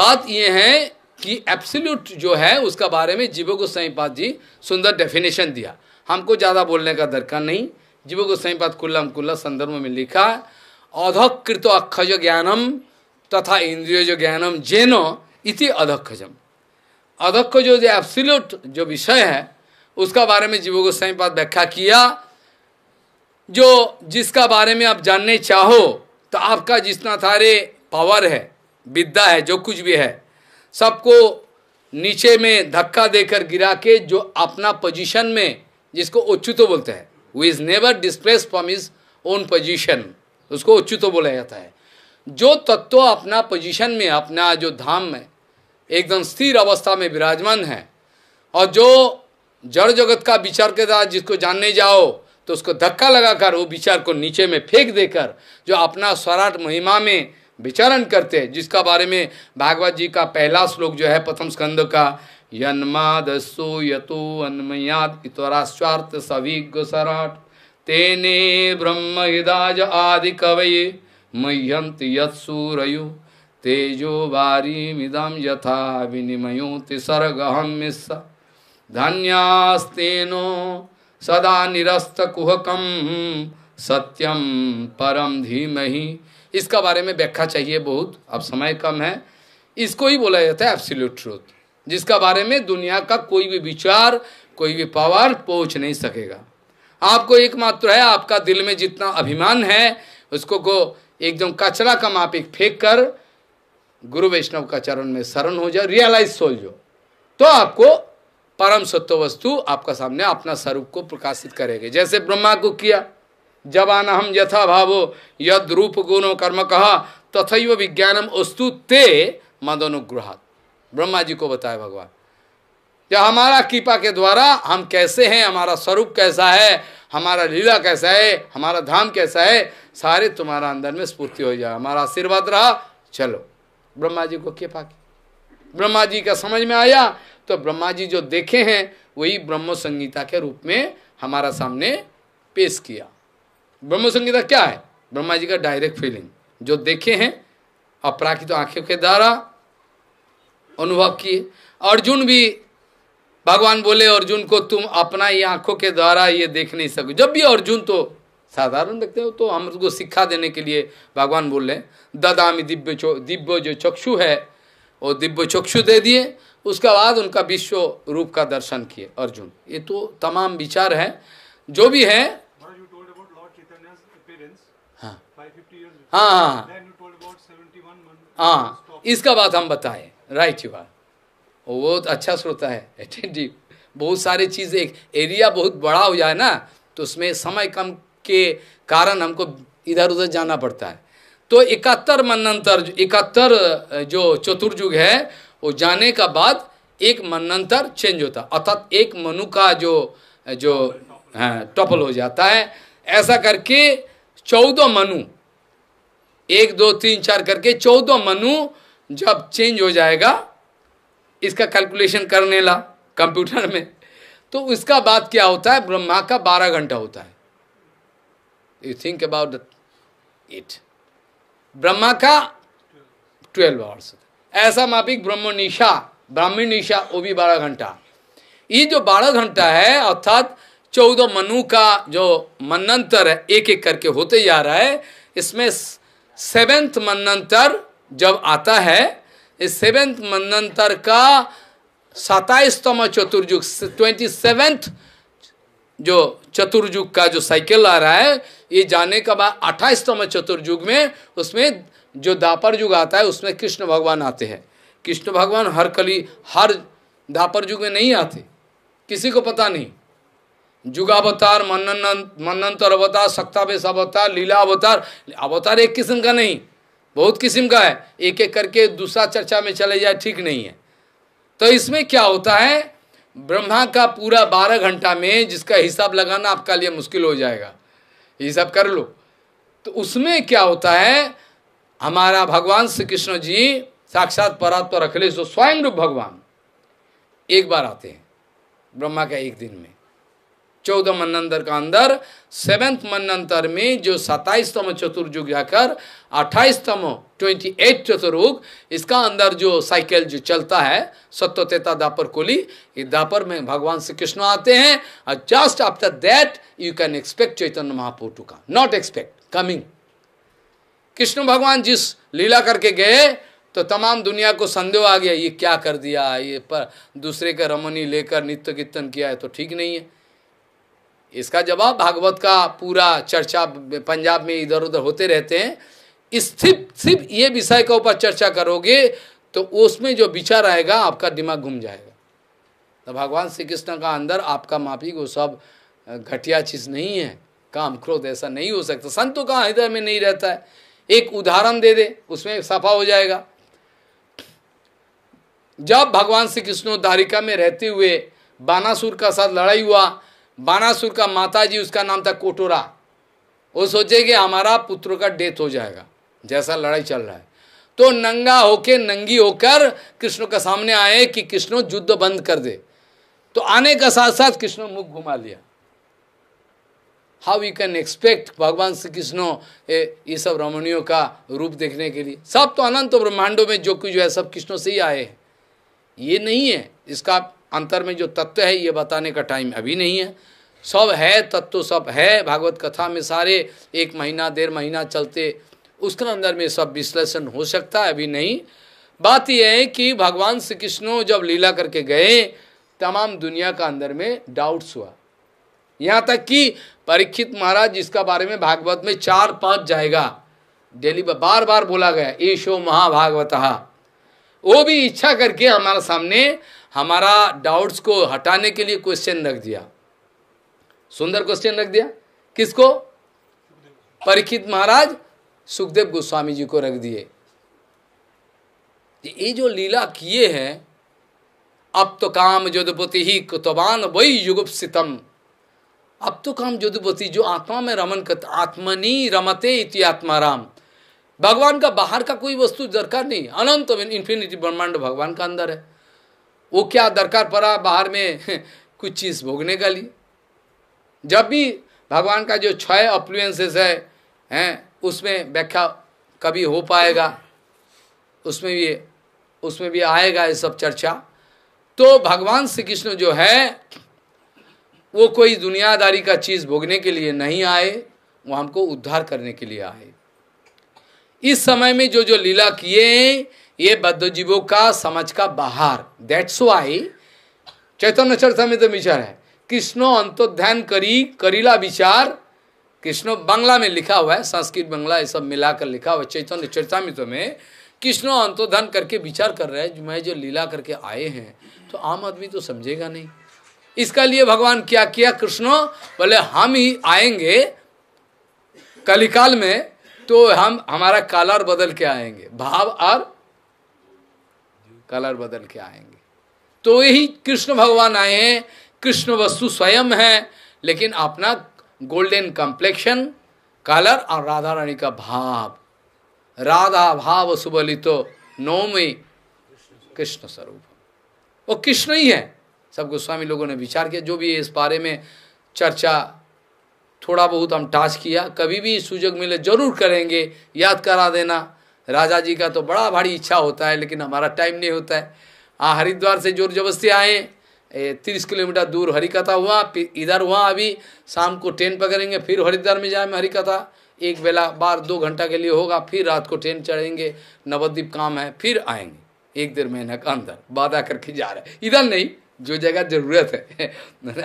S1: बात ये है कि एब्सोल्यूट जो है उसका बारे में जीवो गोस्वाई पाद जी सुंदर डेफिनेशन दिया हमको ज़्यादा बोलने का दरकार नहीं जीवो गोस्वाई पाद कुल्लम कुल्ला संदर्भ में लिखा है अधकृत अक्षज ज्ञानम तथा इंद्रियज ज्ञानम जैनो इति अधक्षजम अधक्ष जो एब्सिल्यूट जो विषय है उसका बारे में जीव गोस्वामी पाद व्याख्या किया जो जिसका बारे में आप जानने चाहो तो आपका जितना सारे पावर है विद्या है जो कुछ भी है सबको नीचे में धक्का देकर गिरा के जो अपना पोजीशन में जिसको उच्चुतो बोलते हैं he is never displaced from his own position उसको उच्चुत तो बोला जाता है जो तत्व अपना पोजीशन में अपना जो धाम में एकदम स्थिर अवस्था में विराजमान है और जो जड़ जगत का विचार के साथ जिसको जानने जाओ तो उसको धक्का लगाकर वो विचार को नीचे में फेंक देकर जो अपना स्वराट महिमा में विचरण करते हैं जिसका बारे में भागवत जी का पहला श्लोक जो है प्रथम स्कंद का दसो यतो अन्मयाद इतरा स्वार्थ सभी गोसराट तेने ब्रह्म हिदाज आदि कवये मह्यंत यत्सूरयु तेजो मिदम यथा विनिमयो तिसर्गहम मिस्स धन्यास्तेनो सदा निरस्त कुहकम सत्यम परम धीमहि इसका बारे में व्याख्या चाहिए बहुत अब समय कम है इसको ही बोला जाता है एब्सोल्यूट ट्रूथ जिसका बारे में दुनिया का कोई भी विचार कोई भी पावर पहुंच नहीं सकेगा आपको एकमात्र है आपका दिल में जितना अभिमान है उसको को एकदम कचरा का मापिक फेंक कर गुरु वैष्णव का चरण में शरण हो जाओ रियलाइज सोल जो तो आपको परम सत्व वस्तु आपका सामने अपना स्वरूप को प्रकाशित करेगा जैसे ब्रह्मा को किया जब आना हम यथा भावो यद रूप गुणो कर्म कहा तथैव विज्ञानम वस्तु ते मदनुग्रहात ब्रह्मा जी को बताया भगवान या हमारा कृपा के द्वारा हम कैसे हैं हमारा स्वरूप कैसा है हमारा लीला कैसा है हमारा धाम कैसा है सारे तुम्हारा अंदर में स्फूर्ति हो जाए हमारा आशीर्वाद रहा चलो ब्रह्मा जी को कृपा की ब्रह्मा जी का समझ में आया तो ब्रह्मा जी जो देखे हैं वही ब्रह्म संगीता के रूप में हमारा सामने पेश किया ब्रह्म संगीता क्या है ब्रह्मा जी का डायरेक्ट फीलिंग जो देखे हैं अपराखित तो आंखों के द्वारा अनुभव किए अर्जुन भी भगवान बोले अर्जुन को तुम अपना ये आंखों के द्वारा ये देख नहीं सको जब भी अर्जुन तो साधारण देखते हो तो हम उसको शिक्षा देने के लिए भगवान बोल रहे ददामी दिव्य दिव्य जो चक्षु है वो दिव्य चक्षु दे दिए उसके बाद उनका विश्व रूप का दर्शन किए अर्जुन ये तो तमाम विचार है जो भी है हाँ।, हाँ हाँ हाँ।, हाँ इसका बात हम बताए राइट यू बात वो तो अच्छा श्रोता है अटेंटिव बहुत सारे चीज़ एक एरिया बहुत बड़ा हो जाए ना तो उसमें समय कम के कारण हमको इधर उधर जाना पड़ता है तो इकहत्तर मनंतर इकहत्तर जो चतुर्युग है वो जाने का बाद एक मनंतर चेंज होता अर्थात एक मनु का जो जो है हाँ, टपल हो जाता है ऐसा करके चौदह मनु एक दो तीन चार करके चौदह मनु जब चेंज हो जाएगा इसका कैलकुलेशन करने ला कंप्यूटर में तो उसका बात क्या होता है ब्रह्मा का बारह घंटा होता है you think about it Brahma का ट्वेल्व आवर्स ऐसा मापिक ब्रह्म निशा ब्राह्मी निशा वो भी बारह घंटा ये जो बारह घंटा है अर्थात चौदह मनु का जो मनंतर है एक एक करके होते जा रहा है इसमें सेवेंथ मनंतर जब आता है इस सेवेंथ मनंतर का सताइसतम चतुर्युग ट्वेंटी सेवेंथ जो चतुर्युग का जो साइकिल आ रहा है ये जाने का बाद अट्ठाईसतम चतुर्युग में उसमें जो दापर युग आता है उसमें कृष्ण भगवान आते हैं कृष्ण भगवान हर कली हर दापर युग में नहीं आते किसी को पता नहीं जुगावतार मनन मनंतर अवतार सक्तावेश अवतार लीला अवतार अवतार एक किस्म का नहीं बहुत किस्म का है एक एक करके दूसरा चर्चा में चले जाए ठीक नहीं है तो इसमें क्या होता है ब्रह्मा का पूरा बारह घंटा में जिसका हिसाब लगाना आपका लिए मुश्किल हो जाएगा हिसाब कर लो तो उसमें क्या होता है हमारा भगवान श्री कृष्ण जी साक्षात परात्पर अखिलेश स्वयं रूप भगवान एक बार आते हैं ब्रह्मा का एक दिन में चौदह मनंतर का अंदर सेवेंथ मनंतर में जो सत्ताईसतम चतुर्युग जाकर अट्ठाईसतम ट्वेंटी एट चतुर्युग इसका अंदर जो साइकिल जो चलता है सत्योतेता दापर कोली ये दापर में भगवान श्री कृष्ण आते हैं और just after that you can expect Chaitanya Mahaprabhu to का नॉट एक्सपेक्ट कमिंग कृष्ण भगवान जिस लीला करके गए तो तमाम दुनिया को संदेह आ गया ये क्या कर दिया ये पर दूसरे का रमनी लेकर नित्य कीर्तन किया है तो ठीक नहीं है इसका जवाब भागवत का पूरा चर्चा पंजाब में इधर उधर होते रहते हैं स्थिर सिर्फ ये विषय के ऊपर चर्चा करोगे तो उसमें जो विचार आएगा आपका दिमाग घूम जाएगा तो भगवान श्री कृष्ण का अंदर आपका माफी वो सब घटिया चीज़ नहीं है काम क्रोध ऐसा नहीं हो सकता संतों का हृदय में नहीं रहता है एक उदाहरण दे दे उसमें सफा हो जाएगा जब भगवान श्री कृष्ण दारिका में रहते हुए बानासुर का साथ लड़ाई हुआ बानासुर का माताजी उसका नाम था कोटोरा वो सोचे कि हमारा पुत्र का डेथ हो जाएगा जैसा लड़ाई चल रहा है तो नंगा होके नंगी होकर कृष्ण के सामने आए कि कृष्ण युद्ध बंद कर दे तो आने का साथ साथ कृष्ण मुख घुमा लिया हाउ यू कैन एक्सपेक्ट भगवान श्री कृष्ण ये सब रमणियों का रूप देखने के लिए सब तो अनंत ब्रह्मांडों में जो कुछ जो है सब कृष्णों से ही आए हैं ये नहीं है इसका अंतर में जो तत्व है ये बताने का टाइम अभी नहीं है सब है तत्व सब है भागवत कथा में सारे एक महीना डेढ़ महीना चलते उसके अंदर में सब विश्लेषण हो सकता है अभी नहीं बात यह है कि भगवान श्री कृष्ण जब लीला करके गए तमाम दुनिया का अंदर में डाउट्स हुआ यहाँ तक कि परीक्षित महाराज जिसका बारे में भागवत में चार पांच जाएगा डेली बार बार बोला गया ये शो महाभागवत वो भी इच्छा करके हमारे सामने हमारा डाउट्स को हटाने के लिए क्वेश्चन रख दिया सुंदर क्वेश्चन रख दिया किसको परीक्षित महाराज सुखदेव गोस्वामी जी को रख दिए ये जो लीला किए हैं अब तो काम जोधपति ही कुतवान वही युगुप्सितम अब तो काम जोधपति जो आत्मा में रमन कर आत्मनि रमते इति आत्मा राम भगवान का बाहर का कोई वस्तु दरकार नहीं अनंत इन्फिनिटी ब्रह्मांड भगवान का अंदर है वो क्या दरकार पड़ा बाहर में कुछ चीज भोगने का लिए जब भी भगवान का जो छह अप्लुएंसेस है हैं उसमें व्याख्या कभी हो पाएगा उसमें भी उसमें भी आएगा ये सब चर्चा तो भगवान श्री कृष्ण जो है वो कोई दुनियादारी का चीज भोगने के लिए नहीं आए वो हमको उद्धार करने के लिए आए इस समय में जो जो लीला किए ये जीवों का समझ का बाहर दैट्स वाई चैतन्य चर्चा में तो विचार है कृष्ण अंतोध्यान करी करीला विचार कृष्ण बांग्ला में लिखा हुआ है संस्कृत बंगला ये सब मिलाकर लिखा हुआ है चैतन्य चर्चा में तो में कृष्ण अंतोधन करके विचार कर रहे हैं मैं जो लीला करके आए हैं तो आम आदमी तो समझेगा नहीं इसका लिए भगवान क्या किया कृष्ण बोले हम ही आएंगे कलिकाल में तो हम हमारा कालर बदल के आएंगे भाव और कलर बदल के आएंगे तो यही कृष्ण भगवान आए हैं कृष्ण वस्तु स्वयं है लेकिन अपना गोल्डन कम्प्लेक्शन कलर और राधा रानी का भाव राधा भाव सुबलितो नौमी कृष्ण स्वरूप वो कृष्ण ही है सब गोस्वामी लोगों ने विचार किया जो भी इस बारे में चर्चा थोड़ा बहुत हम टाच किया कभी भी सुजग मिले जरूर करेंगे याद करा देना राजा जी का तो बड़ा भारी इच्छा होता है लेकिन हमारा टाइम नहीं होता है हाँ हरिद्वार से जोर जबरस्ती आए तीस किलोमीटर दूर हरिकथा हुआ इधर हुआ अभी शाम को ट्रेन पकड़ेंगे फिर हरिद्वार में जाएंगे हरिकथा एक बेला बार दो घंटा के लिए होगा फिर रात को ट्रेन चढ़ेंगे नवद्वीप काम है फिर आएंगे एक डेढ़ महीने का अंदर वादा करके जा रहे इधर नहीं जो जगह जरूरत है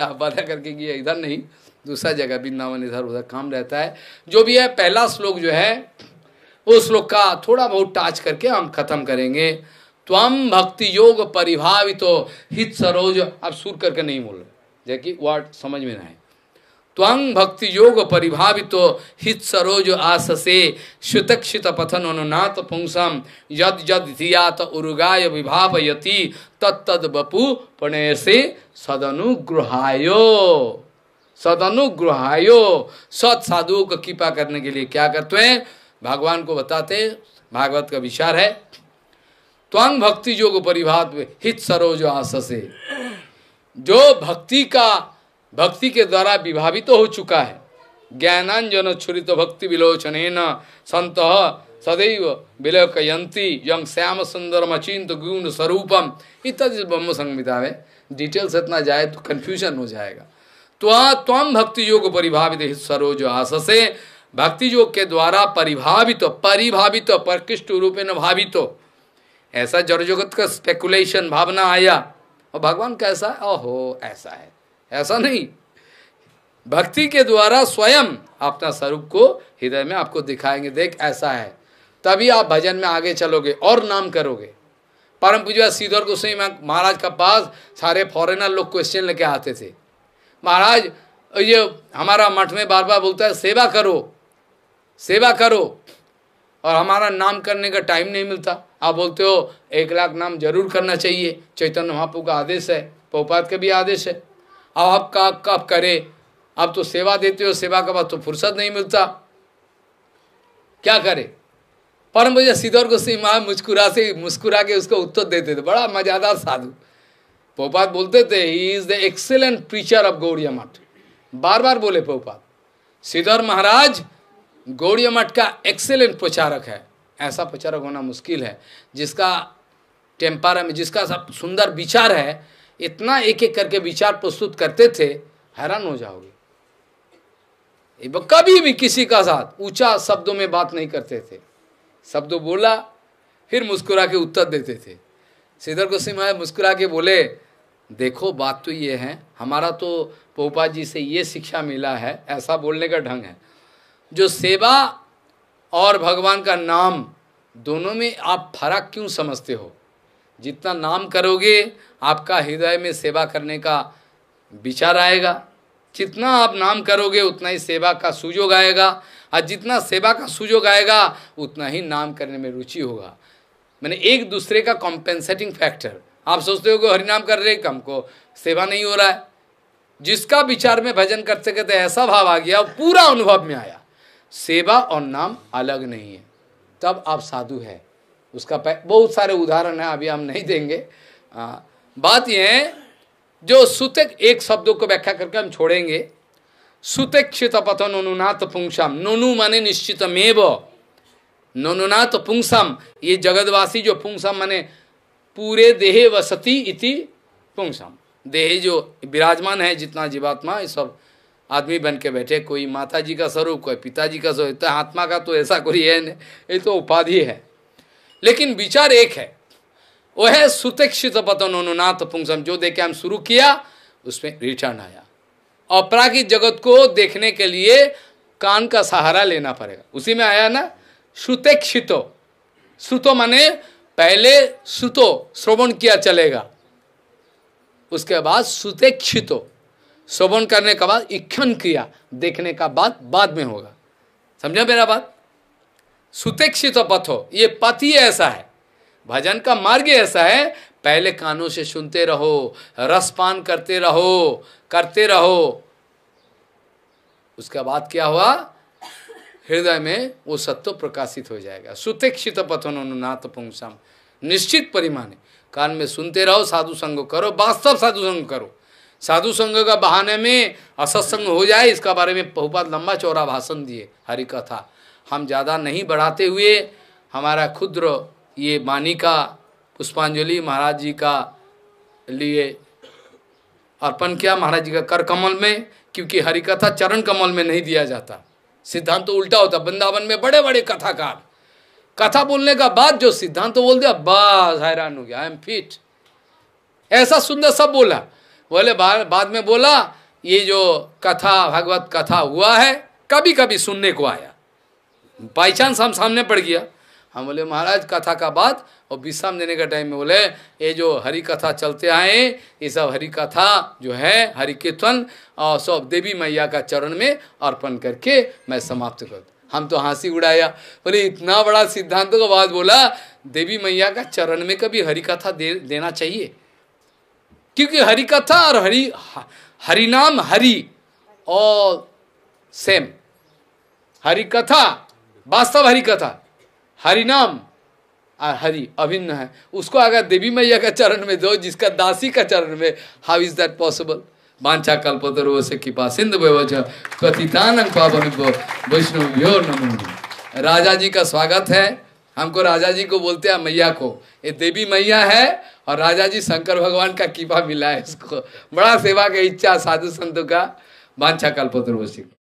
S1: आप वादा करके किया इधर नहीं दूसरा जगह वृंदावन इधर उधर काम रहता है जो भी है पहला श्लोक जो है उस श्लोक का थोड़ा बहुत टाच करके हम खत्म करेंगे त्वम भक्ति योग परिभावित तो हित सरोज आप सुर करके नहीं बोल रहे जबकि वर्ड समझ में ना है त्वंग भक्ति योग परिभावित तो हित सरोज आससे श्युतक्षित पथन अनुनाथ पुंसम यद यद धियात उर्गाय विभावयति तत्तद बपु प्रणय से सदनुग्रहायो सदनुग्रहायो सत साधु को कृपा करने के लिए क्या करते हैं भगवान को बताते हैं भागवत का विचार है त्वंग भक्ति योग परिभात हित सरोज आससे जो भक्ति का भक्ति के द्वारा विभावित तो हो चुका है ज्ञानांजन छुरित भक्ति विलोचन न संत सदैव विलोकयंती यंग श्याम सुंदर मचिंत गुण स्वरूपम इत्यादि ब्रह्म संहिता में डिटेल से इतना जाए तो कन्फ्यूजन हो जाएगा तो त्वम भक्ति योग परिभावित हित सरोज आससे भक्ति योग के द्वारा परिभावित तो, परिभावित तो, प्रकृष्ट रूप में भावित तो, ऐसा जड़ जगत का स्पेकुलेशन भावना आया और भगवान कैसा है ओहो ऐसा है ऐसा नहीं भक्ति के द्वारा स्वयं अपना स्वरूप को हृदय में आपको दिखाएंगे देख ऐसा है तभी आप भजन में आगे चलोगे और नाम करोगे परम पूजा सीधर सही महाराज का पास सारे फॉरेनर लोग क्वेश्चन लेके आते थे महाराज ये हमारा मठ में बार बार बोलता है सेवा करो सेवा करो और हमारा नाम करने का टाइम नहीं मिलता आप बोलते हो एक लाख नाम जरूर करना चाहिए चैतन्य महापू का आदेश है पोपात का भी आदेश है अब आप आपका आप करे आप तो सेवा देते हो सेवा के बाद तो फुर्सत नहीं मिलता क्या करे परम पूजा को गोस्वी महा मुस्कुरा से मुस्कुरा के उसको उत्तर देते थे बड़ा मजादार साधु पोपात बोलते थे he is the excellent preacher of Gaudiya Math बार बार बोले पोपात सिद्धौर महाराज गौड़ी मठ का एक्सेलेंट प्रचारक है ऐसा प्रचारक होना मुश्किल है जिसका टेम्पारा में जिसका सब सुंदर विचार है इतना एक एक करके विचार प्रस्तुत करते थे हैरान हो जाओगे कभी भी किसी का साथ ऊंचा शब्दों में बात नहीं करते थे शब्द बोला फिर मुस्कुरा के उत्तर देते थे सिद्धर को सिंह मुस्कुरा के बोले देखो बात तो ये है हमारा तो पोपा जी से ये शिक्षा मिला है ऐसा बोलने का ढंग है जो सेवा और भगवान का नाम दोनों में आप फर्क क्यों समझते हो जितना नाम करोगे आपका हृदय में सेवा करने का विचार आएगा जितना आप नाम करोगे उतना ही सेवा का सुजोग आएगा और जितना सेवा का सुजोग आएगा उतना ही नाम करने में रुचि होगा मैंने एक दूसरे का कॉम्पेंसेटिंग फैक्टर आप सोचते हो कि हरिनाम कर रहे कम को सेवा नहीं हो रहा है जिसका विचार में भजन करते तो ऐसा भाव आ गया पूरा अनुभव में आया सेवा और नाम अलग नहीं है तब आप साधु है उसका बहुत सारे उदाहरण है अभी हम नहीं देंगे आ, बात यह है जो सुतक एक शब्दों को व्याख्या करके हम छोड़ेंगे सुतक्षित पथन अनुनाथ पुंसम नोनु माने निश्चित मेव नोनुनाथ पुंसम ये जगतवासी जो पुंसम माने पूरे देहे वसती इति पुंसम देहे जो विराजमान है जितना जीवात्मा ये सब आदमी बन के बैठे कोई माता जी का स्वरूप कोई पिताजी का स्वरूप तो आत्मा का तो ऐसा कोई है ये तो उपाधि है लेकिन विचार एक है वो है सुतेक्षित पतन अनुनाथ पुंगसम जो देखे हम शुरू किया उसमें रिटर्न आया अपराकित जगत को देखने के लिए कान का सहारा लेना पड़ेगा उसी में आया ना श्रुतेक्षितो श्रुतो माने पहले श्रुतो श्रवण किया चलेगा उसके बाद श्रुतेक्षितो शोभन करने का बाद इक्षण क्रिया देखने का बाद बाद में होगा समझा मेरा बात सुतेक्षित पथ हो ये पथ ही ऐसा है भजन का मार्ग ऐसा है पहले कानों से सुनते रहो रसपान करते रहो करते रहो उसके बाद क्या हुआ हृदय में वो सत्व प्रकाशित हो जाएगा सुतेक्षित पथन नाथ पुंसम निश्चित परिमाण कान में सुनते रहो साधु संग करो वास्तव साधु संग करो साधु संघ का बहाने में असत्संग हो जाए इसका बारे में बहुपात लंबा चौरा भाषण दिए हरि कथा हम ज़्यादा नहीं बढ़ाते हुए हमारा खुद्र ये वानी का पुष्पांजलि महाराज जी का लिए अर्पण किया महाराज जी का कर कमल में क्योंकि हरि कथा चरण कमल में नहीं दिया जाता सिद्धांत तो उल्टा होता वृंदावन में बड़े बड़े कथाकार कथा बोलने का बाद जो सिद्धांत तो बोल दिया बस हैरान हो गया आई एम फिट ऐसा सुंदर सब बोला बोले बाद में बोला ये जो कथा भगवत कथा हुआ है कभी कभी सुनने को आया बाई चांस हम सामने पड़ गया हम बोले महाराज कथा का बात और विश्राम देने का टाइम में बोले ये जो हरि कथा चलते आए ये सब हरि कथा जो है हरि कीर्तन और सब देवी मैया का चरण में अर्पण करके मैं समाप्त कर हम तो हंसी उड़ाया बोले इतना बड़ा सिद्धांत का बात बोला देवी मैया का चरण में कभी हरि कथा दे, देना चाहिए क्योंकि हरि कथा और हरि हरि नाम हरि और सेम हरि कथा वास्तव हरि कथा हरि नाम और हरि अभिन्न है उसको अगर देवी मैया का चरण में दो जिसका दासी का चरण में हाउ इज दैट पॉसिबल बांछा कल्पतर से कृपा सिंधु कथितान पावन वैष्णव नमो राजा जी का स्वागत है हमको राजा जी को बोलते हैं मैया को ये देवी मैया है और राजा जी शंकर भगवान का कीपा मिला है इसको बड़ा सेवा के इच्छा साधु संतों का बांछा कल्पतरुवशी